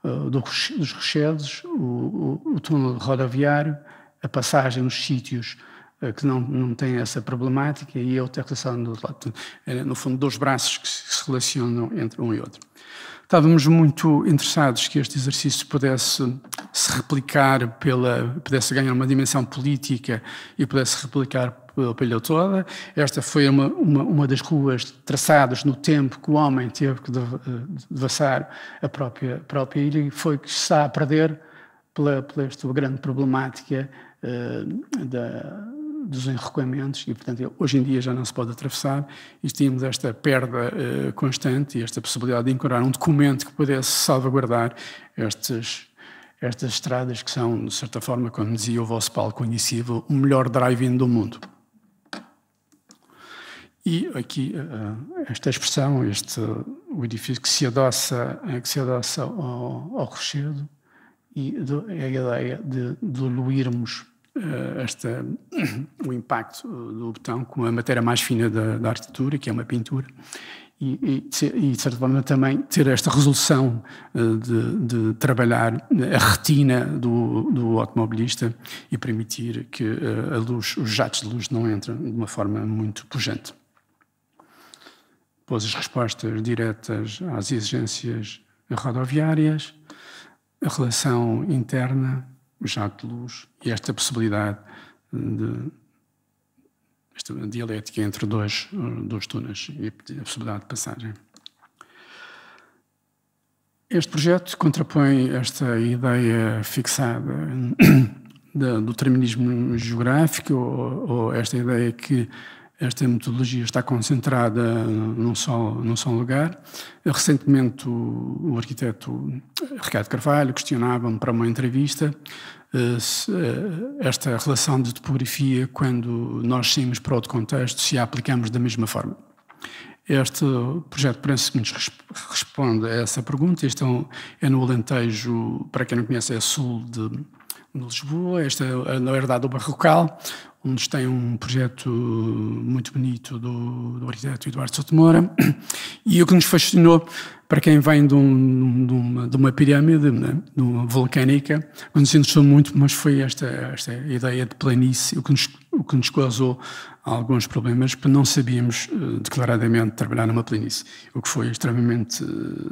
uh, dos rochedos, o, o, o túnel rodoviário, a passagem nos sítios eh, que não, não tem essa problemática e a utilização do eh, no fundo, dois braços que se relacionam entre um e outro. Estávamos muito interessados que este exercício pudesse se replicar, pela, pudesse ganhar uma dimensão política e pudesse replicar pela toda. Esta foi uma, uma, uma, das ruas traçadas no tempo que o homem teve que eh, devassar a própria, própria ilha e foi que está a perder pela, pela esta grande problemática uh, da, dos enroquamentos e, portanto, hoje em dia já não se pode atravessar e tínhamos esta perda uh, constante e esta possibilidade de encontrar um documento que pudesse salvaguardar estes, estas estradas que são, de certa forma, como dizia o vosso Paulo conhecido, o melhor driving do mundo. E aqui uh, esta expressão, este, o edifício que se adoça, que se adoça ao, ao rochedo e do, é a ideia de diluirmos eh, esta, o impacto do botão com a matéria mais fina da, da arquitetura, que é uma pintura, e, e, de certa forma também ter esta resolução eh, de, de trabalhar a retina do, do, automobilista e permitir que eh, a luz, os jatos de luz não entrem de uma forma muito pujante. Pôs as respostas diretas às exigências rodoviárias, a relação interna jato de luz e esta possibilidade eh, de esta dialética entre dois, eh, dois túneis e a possibilidade de passagem. Este projeto contrapõe esta ideia fixada do determinismo geográfico ou, ou esta ideia que esta metodologia está concentrada num só, num só lugar. Recentemente, o, o arquiteto Ricardo Carvalho questionava-me para uma entrevista eh, eh, esta relação de topografia quando nós saímos para outro contexto, se a aplicamos da mesma forma. Este projeto parece que nos responde a essa pergunta. Este é, um, é no Alentejo, para quem não conhece, é sul de, de Lisboa. Esta é, é na herdade do Barrocal, onde tem um projeto muito bonito do, do arquiteto Eduardo Sotomora. E o que nos fascinou, para quem vem de, um, de, uma, de uma, pirâmide né, de uma vulcânica, que nos interessou muito, mas foi esta, esta ideia de planície o que, nos, o que nos causou alguns problemas, porque não sabíamos eh, declaradamente trabalhar numa planície, o que foi extremamente eh,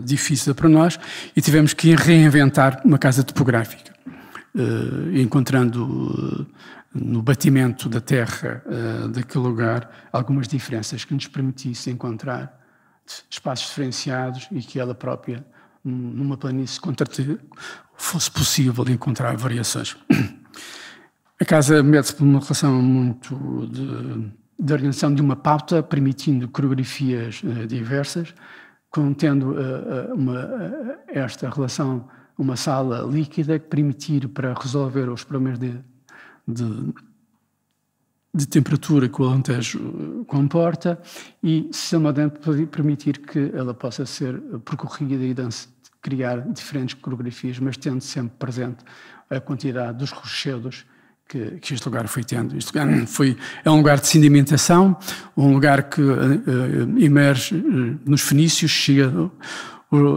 difícil para nós, e tivemos que reinventar uma casa topográfica. Eh, encontrando no batimento da terra uh, daquele lugar, algumas diferenças que nos permitisse encontrar espaços diferenciados e que ela própria, numa planície contra fosse possível encontrar variações. A casa mede-se por uma relação muito de, de, organização de uma pauta, permitindo coreografias uh, diversas, contendo uh, uma, esta relação uma sala líquida que permitir para resolver os problemas de de, de temperatura que o Alentejo eh, comporta e, se Modem permitir que ela possa ser eh, percorrida e dança, criar diferentes coreografias, mas tendo sempre presente a quantidade dos rochedos que, que este lugar foi tendo. Este lugar foi, é um lugar de sedimentação, um lugar que uh, emerge nos fenícios, chega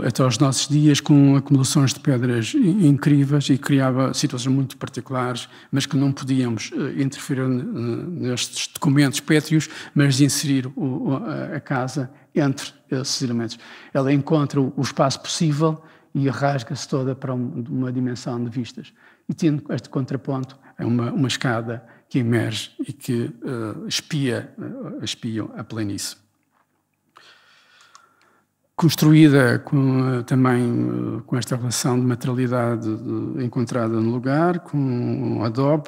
até aos nossos dias com acumulações de pedras incríveis e criava situações muito particulares, mas que não podíamos eh, interferir nestes documentos pétreos, mas inserir o, a casa entre esses elementos. Ela encontra o espaço possível e rasga-se toda para uma dimensão de vistas. E tendo este contraponto, é uma, uma escada que emerge e que uh, espia, uh, espia a planície construída com, eh, também eh, com esta relação de materialidade encontrada no lugar, com Adobe,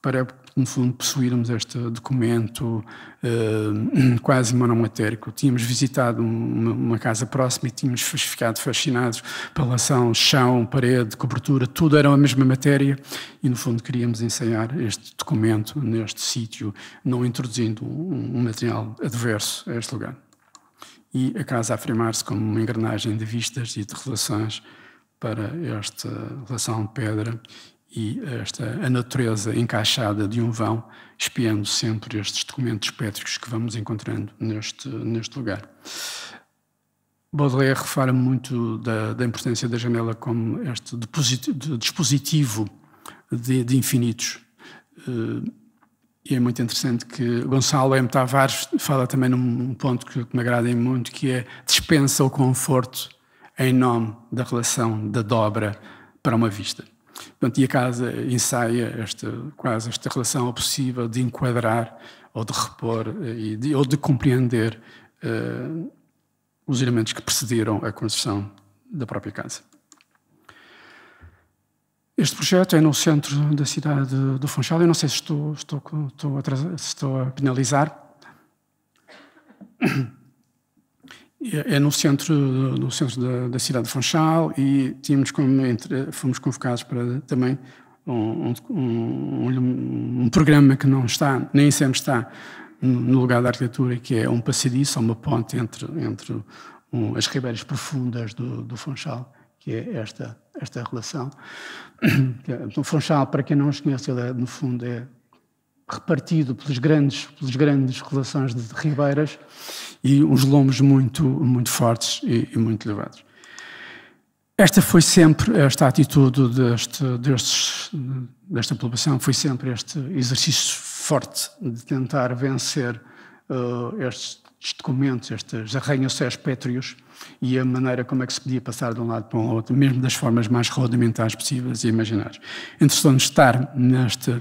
para, no fundo, possuirmos este documento eh, quase monomatérico. Tínhamos visitado uma, uma, casa próxima e tínhamos ficado fascinados pela relação chão, parede, cobertura, tudo era a mesma matéria e, no fundo, queríamos ensaiar este documento neste sítio, não introduzindo um, um material adverso a este lugar e a casa afirmar-se como uma engrenagem de vistas e de relações para esta relação de pedra e esta a natureza encaixada de um vão, espiando sempre estes documentos pétricos que vamos encontrando neste, neste lugar. Baudelaire fala muito da, da importância da janela como este dispositivo de, de infinitos, eh, e é muito interessante que Gonçalo M. Tavares fala também num ponto que, me agrada muito, que é dispensa o conforto em nome da relação da dobra para uma vista. Portanto, e a casa ensaia esta, quase esta relação possível de enquadrar ou de repor eh, e de, ou de compreender uh, os elementos que precederam a construção da própria casa. Este projeto é no centro da cidade do Funchal. Eu não sei se estou, estou, estou, a, se estou a penalizar. É, é no centro, no centro da, da cidade de Funchal e tínhamos como, entre, fomos convocados para também um, um, um, programa que não está, nem sempre está no lugar da arquitetura, que é um passadiço, uma ponte entre, entre um, as ribeiras profundas do, do Funchal que é esta, esta relação. É, o então, Funchal, para quem não os conhece, ele é, no fundo é repartido pelas grandes, pelos grandes relações de ribeiras e uns lombos muito, muito fortes e, e muito elevados. Esta foi sempre, esta atitude deste, destes, desta população, foi sempre este exercício forte de tentar vencer uh, estes estes documentos, estes arranha céus pétreos e a maneira como é que se podia passar de um lado para o outro, mesmo das formas mais rudimentares possíveis e imaginárias. Interessou-nos estar neste,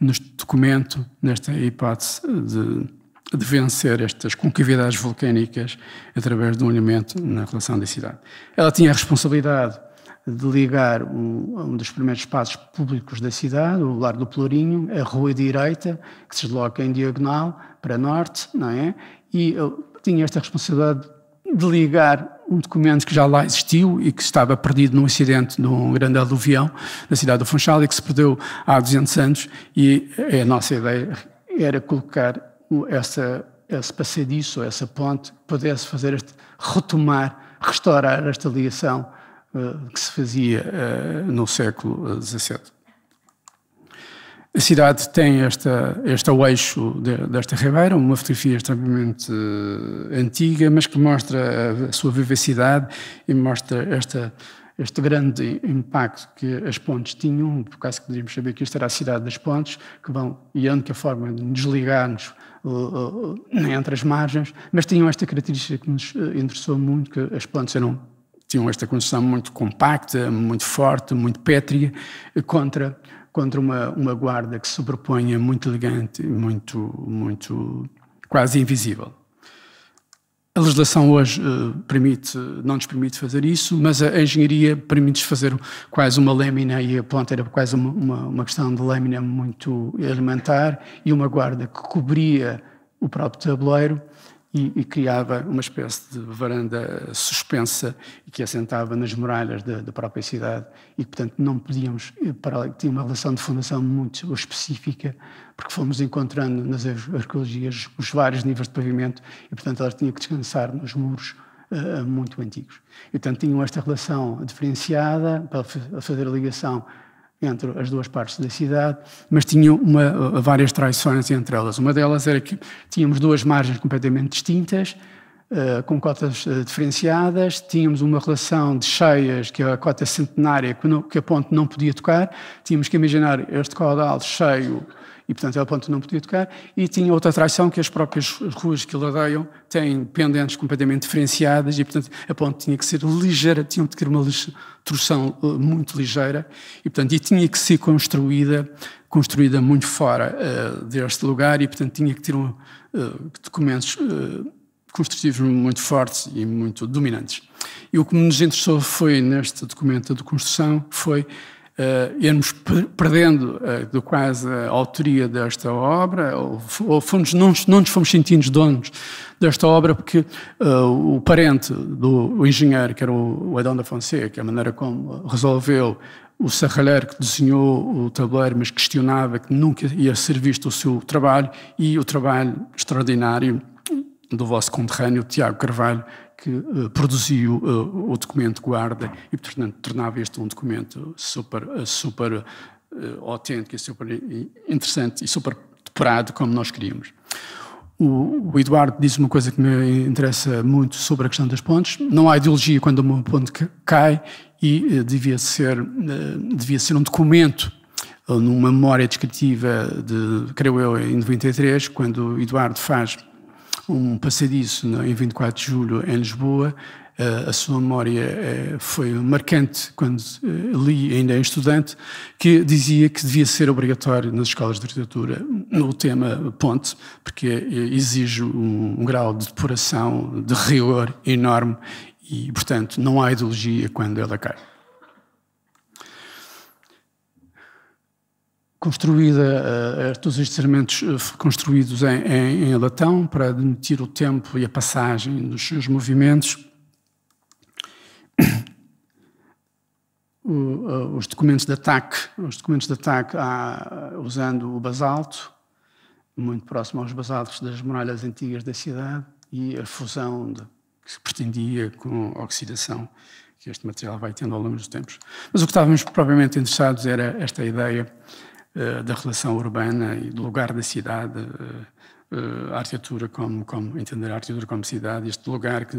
neste documento, nesta hipótese de, de vencer estas concavidades vulcânicas através de um alinhamento na relação da cidade. Ela tinha a responsabilidade de ligar um, um, dos primeiros espaços públicos da cidade, o Largo do Plurinho, a Rua Direita, que se desloca em diagonal para norte, não é? e ele tinha esta responsabilidade de ligar um documento que já lá existiu e que estava perdido num acidente num grande aluvião na cidade do Funchal e que se perdeu há 200 anos e a nossa ideia era colocar essa, esse passadiço, essa ponte, que pudesse fazer este, retomar, restaurar esta ligação uh, que se fazia uh, no século XVII. A cidade tem esta, este eixo desta ribeira, uma fotografia extremamente eh, antiga, mas que mostra a sua vivacidade e mostra esta, este grande impacto que as pontes tinham, por causa que poderíamos saber que isto era a cidade das pontes, que vão, e a única forma de desligar-nos eh, eh, entre as margens, mas tinham esta característica que nos interessou muito, que as pontes eram tinham esta construção muito compacta, muito forte, muito pétrea, contra contra uma, uma guarda que se sobreponha muito elegante, muito, muito quase invisível. A legislação hoje uh, permite, não nos permite fazer isso, mas a engenharia permite fazer quase uma lâmina e a ponta era quase uma, uma, uma questão de lâmina muito elementar e uma guarda que cobria o próprio tabuleiro e, e, criava uma espécie de varanda suspensa que assentava nas muralhas da, da própria cidade e, portanto, não podíamos, eh, para, tinha uma relação de fundação muito específica, porque fomos encontrando nas arqueologias os vários níveis de pavimento e, portanto, ela tinha que descansar nos muros uh, muito antigos. E, portanto, tinham esta relação diferenciada para fazer a ligação entre as duas partes da cidade, mas tinham uma, eh, várias traições entre elas. Uma delas era que tínhamos duas margens completamente distintas, eh, com cotas eh, diferenciadas, tínhamos uma relação de cheias, que é a cota centenária, que, que a ponte não podia tocar, tínhamos que imaginar este caudal cheio e, portanto, a Ponte não podia tocar. E tinha outra atração que as próprias ruas que ladeiam têm pendentes completamente diferenciadas e, portanto, a ponte tinha que ser ligeira, tinha que ter uma torção eh, muito ligeira e, portanto, e tinha que ser construída construída muito fora uh, deste lugar e, portanto, tinha que ter um, uh, documentos uh, construtivos muito fortes e muito dominantes. E o que nos interessou foi, neste documento de construção, foi uh, eh, irmos perdendo uh, do quase a autoria desta obra, ou, ou fomos, não, não nos fomos sentindo donos desta obra, porque uh, o parente do o engenheiro, que era o, o Adão da Fonseca, é a maneira como resolveu o serralheiro que desenhou o tabuleiro, mas questionava que nunca ia ser visto o seu trabalho, e o trabalho extraordinário do vosso conterrâneo, Tiago Carvalho, que uh, produziu uh, o documento guarda e, portanto, tornava este um documento super, eh, super autêntico, super interessante e super depurado, como nós queríamos. O, o Eduardo diz uma coisa que me interessa muito sobre a questão das pontes. Não há ideologia quando uma ponte cai e devia, ser, devia ser um documento numa memória descritiva de, creio eu, em 93, quando o Eduardo faz um passadiço em 24 de julho em Lisboa. Eh, a sua memória eh, foi marcante quando eh, li, ainda em estudante, que dizia que devia ser obrigatório nas escolas de arquitetura o tema ponte, porque exige um, um grau de depuração, de rigor enorme e, portanto, não há ideologia quando ela cai. construída, uh, todos estes elementos eh, construídos em, em, em latão para admitir o tempo e a passagem dos seus movimentos. O, uh, os documentos de ataque, os documentos de ataque há, ah, usando o basalto, muito próximo aos basaltos das muralhas antigas da cidade e a fusão de, que se pretendia com a oxidação que este material vai tendo ao longo dos tempos. Mas o que estávamos propriamente interessados era esta ideia eh, da relação urbana e do lugar da cidade, eh, eh, a arquitetura como, como, entender a arquitetura como cidade, este lugar que,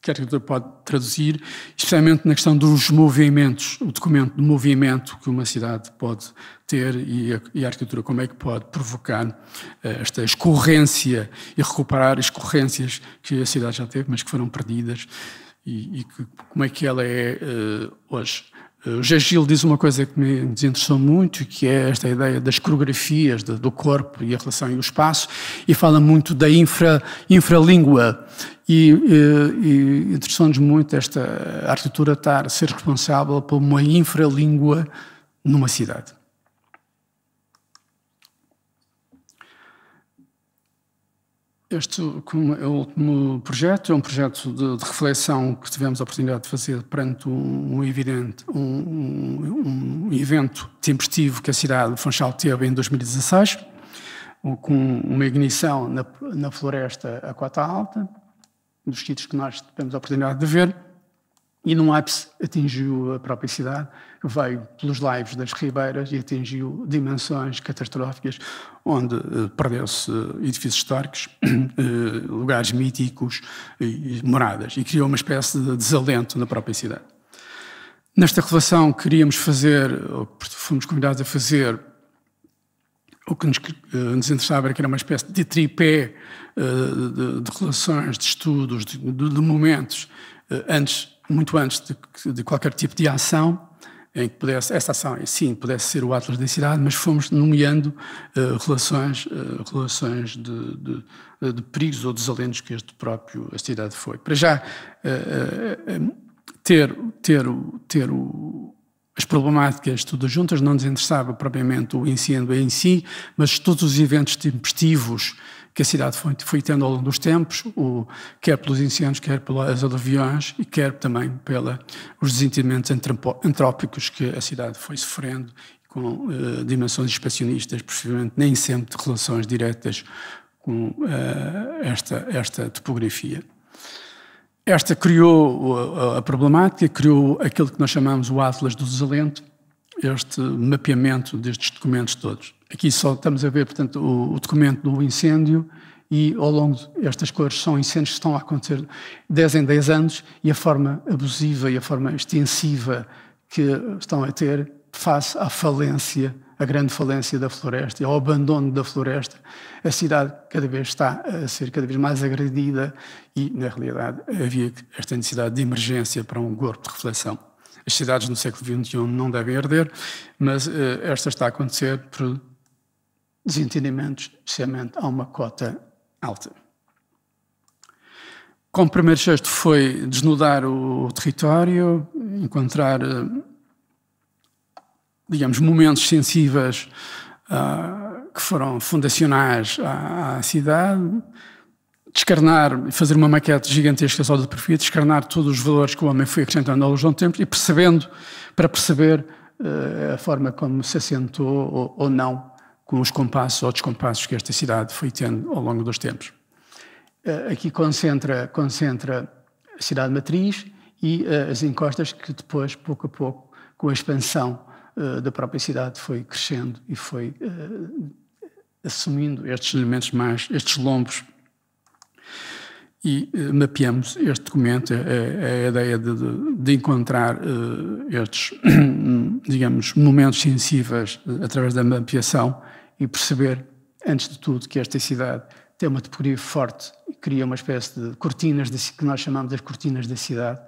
que, a arquitetura pode traduzir, especialmente na questão dos movimentos, o documento do movimento que uma cidade pode ter e a, e a arquitetura como é que pode provocar esta escorrência e recuperar escorrências que a cidade já teve, mas que foram perdidas. E, e que, como é que ela é hoje? Eh, o Gagil diz uma coisa que me desinteressou muito, que é esta ideia das coreografias do corpo e a relação e o espaço, e fala muito da infra, infralíngua. E, e, eh, e interessou-nos muito esta arquitetura estar, ser responsável por uma infralíngua numa cidade. Este, como é o último projeto, é um projeto de, de, reflexão que tivemos a oportunidade de fazer perante um, um evidente, um, um, evento tempestivo que a cidade de Funchal teve em 2016, com uma ignição na, na floresta Aquata Alta, dos sítios que nós tivemos a oportunidade de ver, e num ápice atingiu a própria cidade, veio pelos laivos das ribeiras e atingiu dimensões catastróficas, onde eh, perdeu-se edifícios históricos, eh, lugares míticos e moradas, e criou uma espécie de desalento na própria cidade. Nesta relação queríamos fazer, ou fomos convidados a fazer, o que nos, eh, nos interessava era que era uma espécie de tripé de, de, de relações, de estudos, de, de momentos antes muito antes de, de qualquer tipo de ação, em que pudesse, essa ação, sim, pudesse ser o Atlas da cidade, mas fomos nomeando uh, relações, uh, relações de, de, de, perigos ou desalentos que este próprio, a cidade foi. Para já, uh, ter, ter, ter o, as problemáticas todas juntas não nos interessava propriamente o incêndio em si, mas todos os eventos tempestivos que a cidade foi, foi tendo ao longo dos tempos, o, quer pelos incêndios, quer pelas aluviões e quer também pelos desentendimentos antrópicos que a cidade foi sofrendo, com uh, dimensões expansionistas, possivelmente nem sempre de relações diretas com uh, esta, esta topografia. Esta criou a, a problemática, criou aquilo que nós chamamos o Atlas do Desalento, este mapeamento destes documentos todos. Aqui só estamos a ver, portanto, o, o documento do incêndio e ao longo destas cores são incêndios que estão a acontecer 10 em 10 anos e a forma abusiva e a forma extensiva que estão a ter face à falência, à grande falência da floresta e ao abandono da floresta, a cidade cada vez está a ser cada vez mais agredida e, na realidade, havia esta necessidade de emergência para um golpe de reflexão. As cidades no século XXI não devem arder, mas uh, esta está a acontecer por desentendimentos, especialmente a uma cota alta. Como primeiro gesto foi desnudar o território, encontrar, eh, digamos, momentos sensíveis uh, que foram fundacionais à, à cidade, descarnar, fazer uma maquete gigantesca só de perfil, descarnar todos os valores que o homem foi acrescentando ao longo do tempo e percebendo, para perceber uh, a forma como se assentou ou, ou não com os compassos ou descompassos que esta cidade foi tendo ao longo dos tempos. Eh, aqui concentra, concentra a cidade matriz e eh, as encostas que depois, pouco a pouco, com a expansão eh, da própria cidade, foi crescendo e foi assumindo estes elementos mais, estes lombos. E mapeamos este documento, a, é, é, é a ideia de, de, de encontrar estes, digamos, momentos sensíveis através da mapeação e perceber, antes de tudo, que esta cidade tem uma toporia forte e cria uma espécie de cortinas de, que nós chamamos de cortinas da cidade,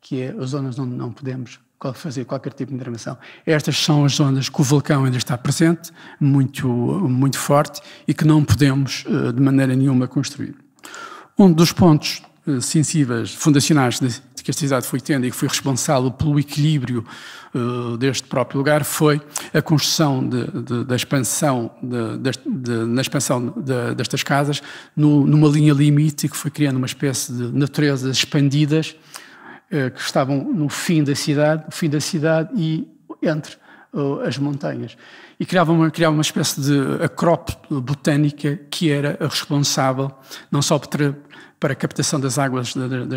que é as zonas onde não podemos fazer qualquer tipo de intervenção. Estas são as zonas que o vulcão ainda está presente, muito, muito forte, e que não podemos eh, de maneira nenhuma construir. Um dos pontos eh, sensíveis, fundacionais que a cidade foi tendo e que foi responsável pelo equilíbrio uh, deste próprio lugar foi a construção de, de, da expansão de, na expansão destas casas no, numa linha limite que foi criando uma espécie de naturezas expandidas uh, que estavam no fim da cidade, no fim da cidade e entre as montanhas. E criava uma, criava uma espécie de acrópole botânica que era responsável não só para, para a captação das águas da, da, da,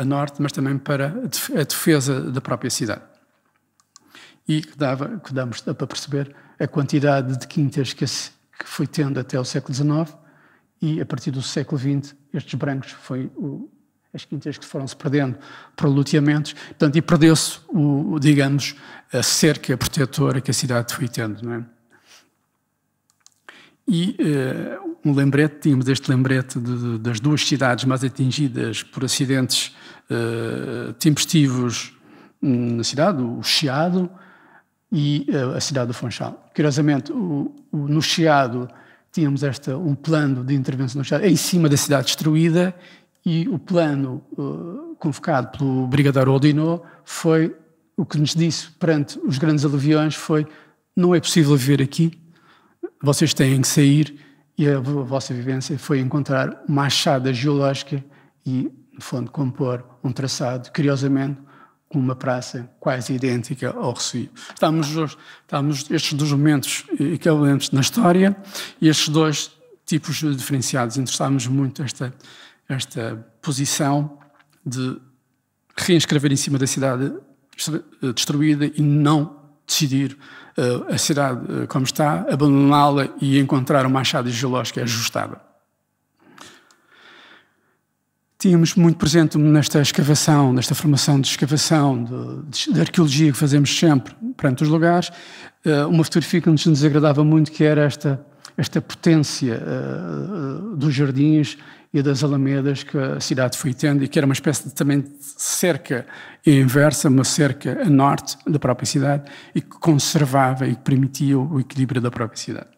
a norte, mas também para a defesa da própria cidade. E que, dava, que damos para perceber a quantidade de quintas que, que foi tendo até o século XIX e, a partir do século XX, estes brancos foi o, as quintas que foram se perdendo por luteamentos, portanto, e perdeu-se, o, digamos, a cerca protetora que a cidade foi tendo. Não é? E uh, um lembrete, tínhamos este lembrete de, de, das duas cidades mais atingidas por acidentes uh, tempestivos hum, na cidade, o Chiado e uh, a cidade do Funchal. Curiosamente, o, o, no Chiado tínhamos esta, um plano de intervenção no Chiado em cima da cidade destruída e o plano uh, convocado pelo Brigadeiro Odinot foi o que nos disse perante os grandes aluviões foi não é possível viver aqui, vocês têm que sair e a vossa vivência foi encontrar uma achada geológica e, no fundo, compor um traçado, curiosamente, com uma praça quase idêntica ao Recife. Estamos, estamos estes dois momentos equivalentes na história e estes dois tipos diferenciados. Interessamos muito esta esta posição de reinscrever em cima da cidade eh, destruída e não decidir uh, a cidade uh, como está, abandoná-la e encontrar uma achada geológica ajustada. Tínhamos muito presente nesta escavação, nesta formação de escavação, de, de arqueologia que fazemos sempre perante os lugares, uh, uma fotografia que nos desagradava muito, que era esta esta potência uh, dos jardins e das alamedas que a cidade foi tendo e que era uma espécie de, também cerca inversa, uma cerca a norte da própria cidade e que conservava e que permitia o equilíbrio da própria cidade.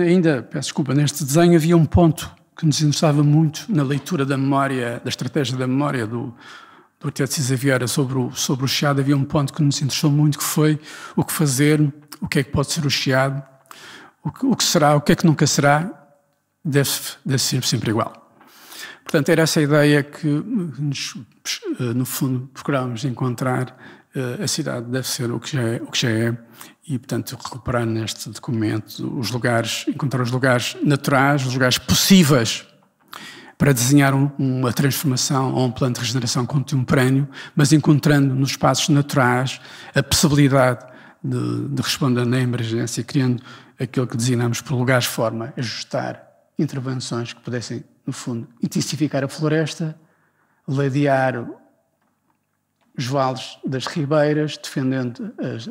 ainda, peço desculpa, neste desenho havia um ponto que nos interessava muito na leitura da memória, da estratégia da memória do, por ter Cisa Vieira sobre o, sobre o Chiado, havia um ponto que nos interessou muito, que foi o que fazer, o que é que pode ser o Chiado, o que, o que será, o que é que nunca será, deve, deve ser sempre igual. Portanto, era essa a ideia que, nos, eh, no fundo, procurávamos encontrar. Eh, a cidade deve ser o que já é, o que já é e, portanto, recuperar neste documento os lugares, encontrar os lugares naturais, os lugares possíveis para desenhar um, uma transformação ou um plano de regeneração contemporâneo, mas encontrando nos espaços naturais a possibilidade de, de responder na emergência, criando aquilo que designamos por lugares-forma, ajustar intervenções que pudessem, no fundo, intensificar a floresta, ladear os vales das ribeiras, defendendo as,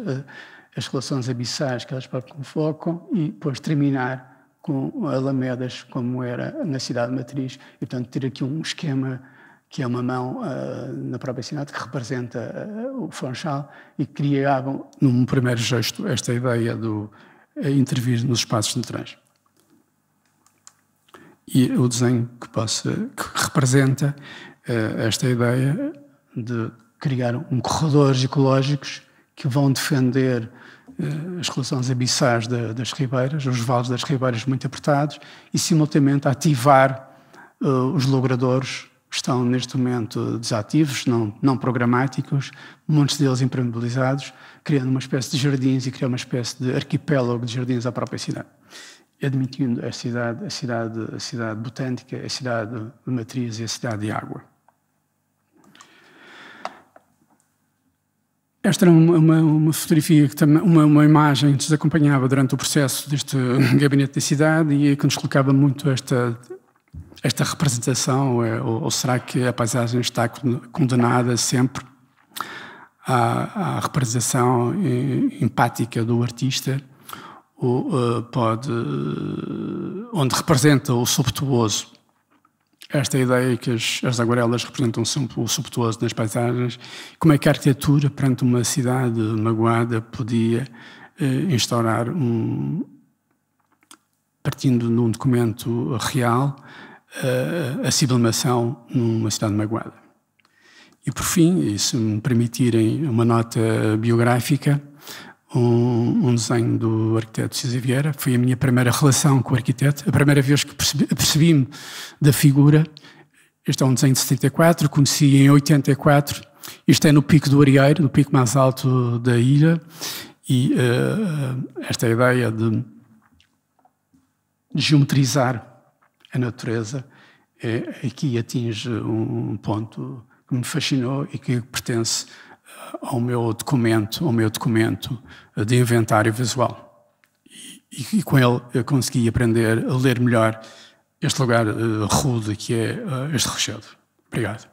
as relações abissais que elas próprias convocam e depois terminar com alamedas, como era na cidade matriz, e portanto ter aqui um esquema que é uma mão uh, na própria cidade, que representa uh, o Funchal e criavam, num primeiro gesto, esta ideia do uh, intervir nos espaços naturais. E o desenho que, possa, que representa ah, esta ideia de criar um corredores ecológicos que vão defender eh, as relações abissais das ribeiras, os vales das ribeiras muito apertados, e simultaneamente ativar uh, os logradores que estão neste momento desativos, não, não programáticos, muitos deles impermeabilizados, criando uma espécie de jardins e criando uma espécie de arquipélago de jardins à própria cidade. Admitindo a cidade, a cidade, a cidade botânica, a cidade de matriz e a cidade de água. Esta era uma, uma fotografia, que, uma, uma imagem que nos acompanhava durante o processo deste gabinete da cidade e que nos colocava muito esta, esta representação, é, ou, ou será que a paisagem está condenada sempre à, à representação empática do artista, ou, uh, eh, pode, eh, onde representa o subtuoso? esta ideia é que as, as aguarelas representam sempre o subtuoso nas paisagens, como é que a arquitetura perante uma cidade magoada podia eh, instaurar um, partindo num documento real, a, eh, a sublimação numa cidade magoada. E por fim, e se me permitirem uma nota biográfica, um, um desenho do arquiteto Cisa Vieira. Foi a minha primeira relação com o arquiteto, a primeira vez que percebi-me da figura. Este é um desenho de 74, conheci em 84. Isto é no pico do Arieiro, no pico mais alto da ilha. E uh, esta é ideia de geometrizar a natureza é, aqui atinge um ponto que me fascinou e que pertence ao meu documento, ao meu documento de inventário visual. E, e com ele eu consegui aprender a ler melhor este lugar uh, rude que é uh, este rochedo. Obrigado.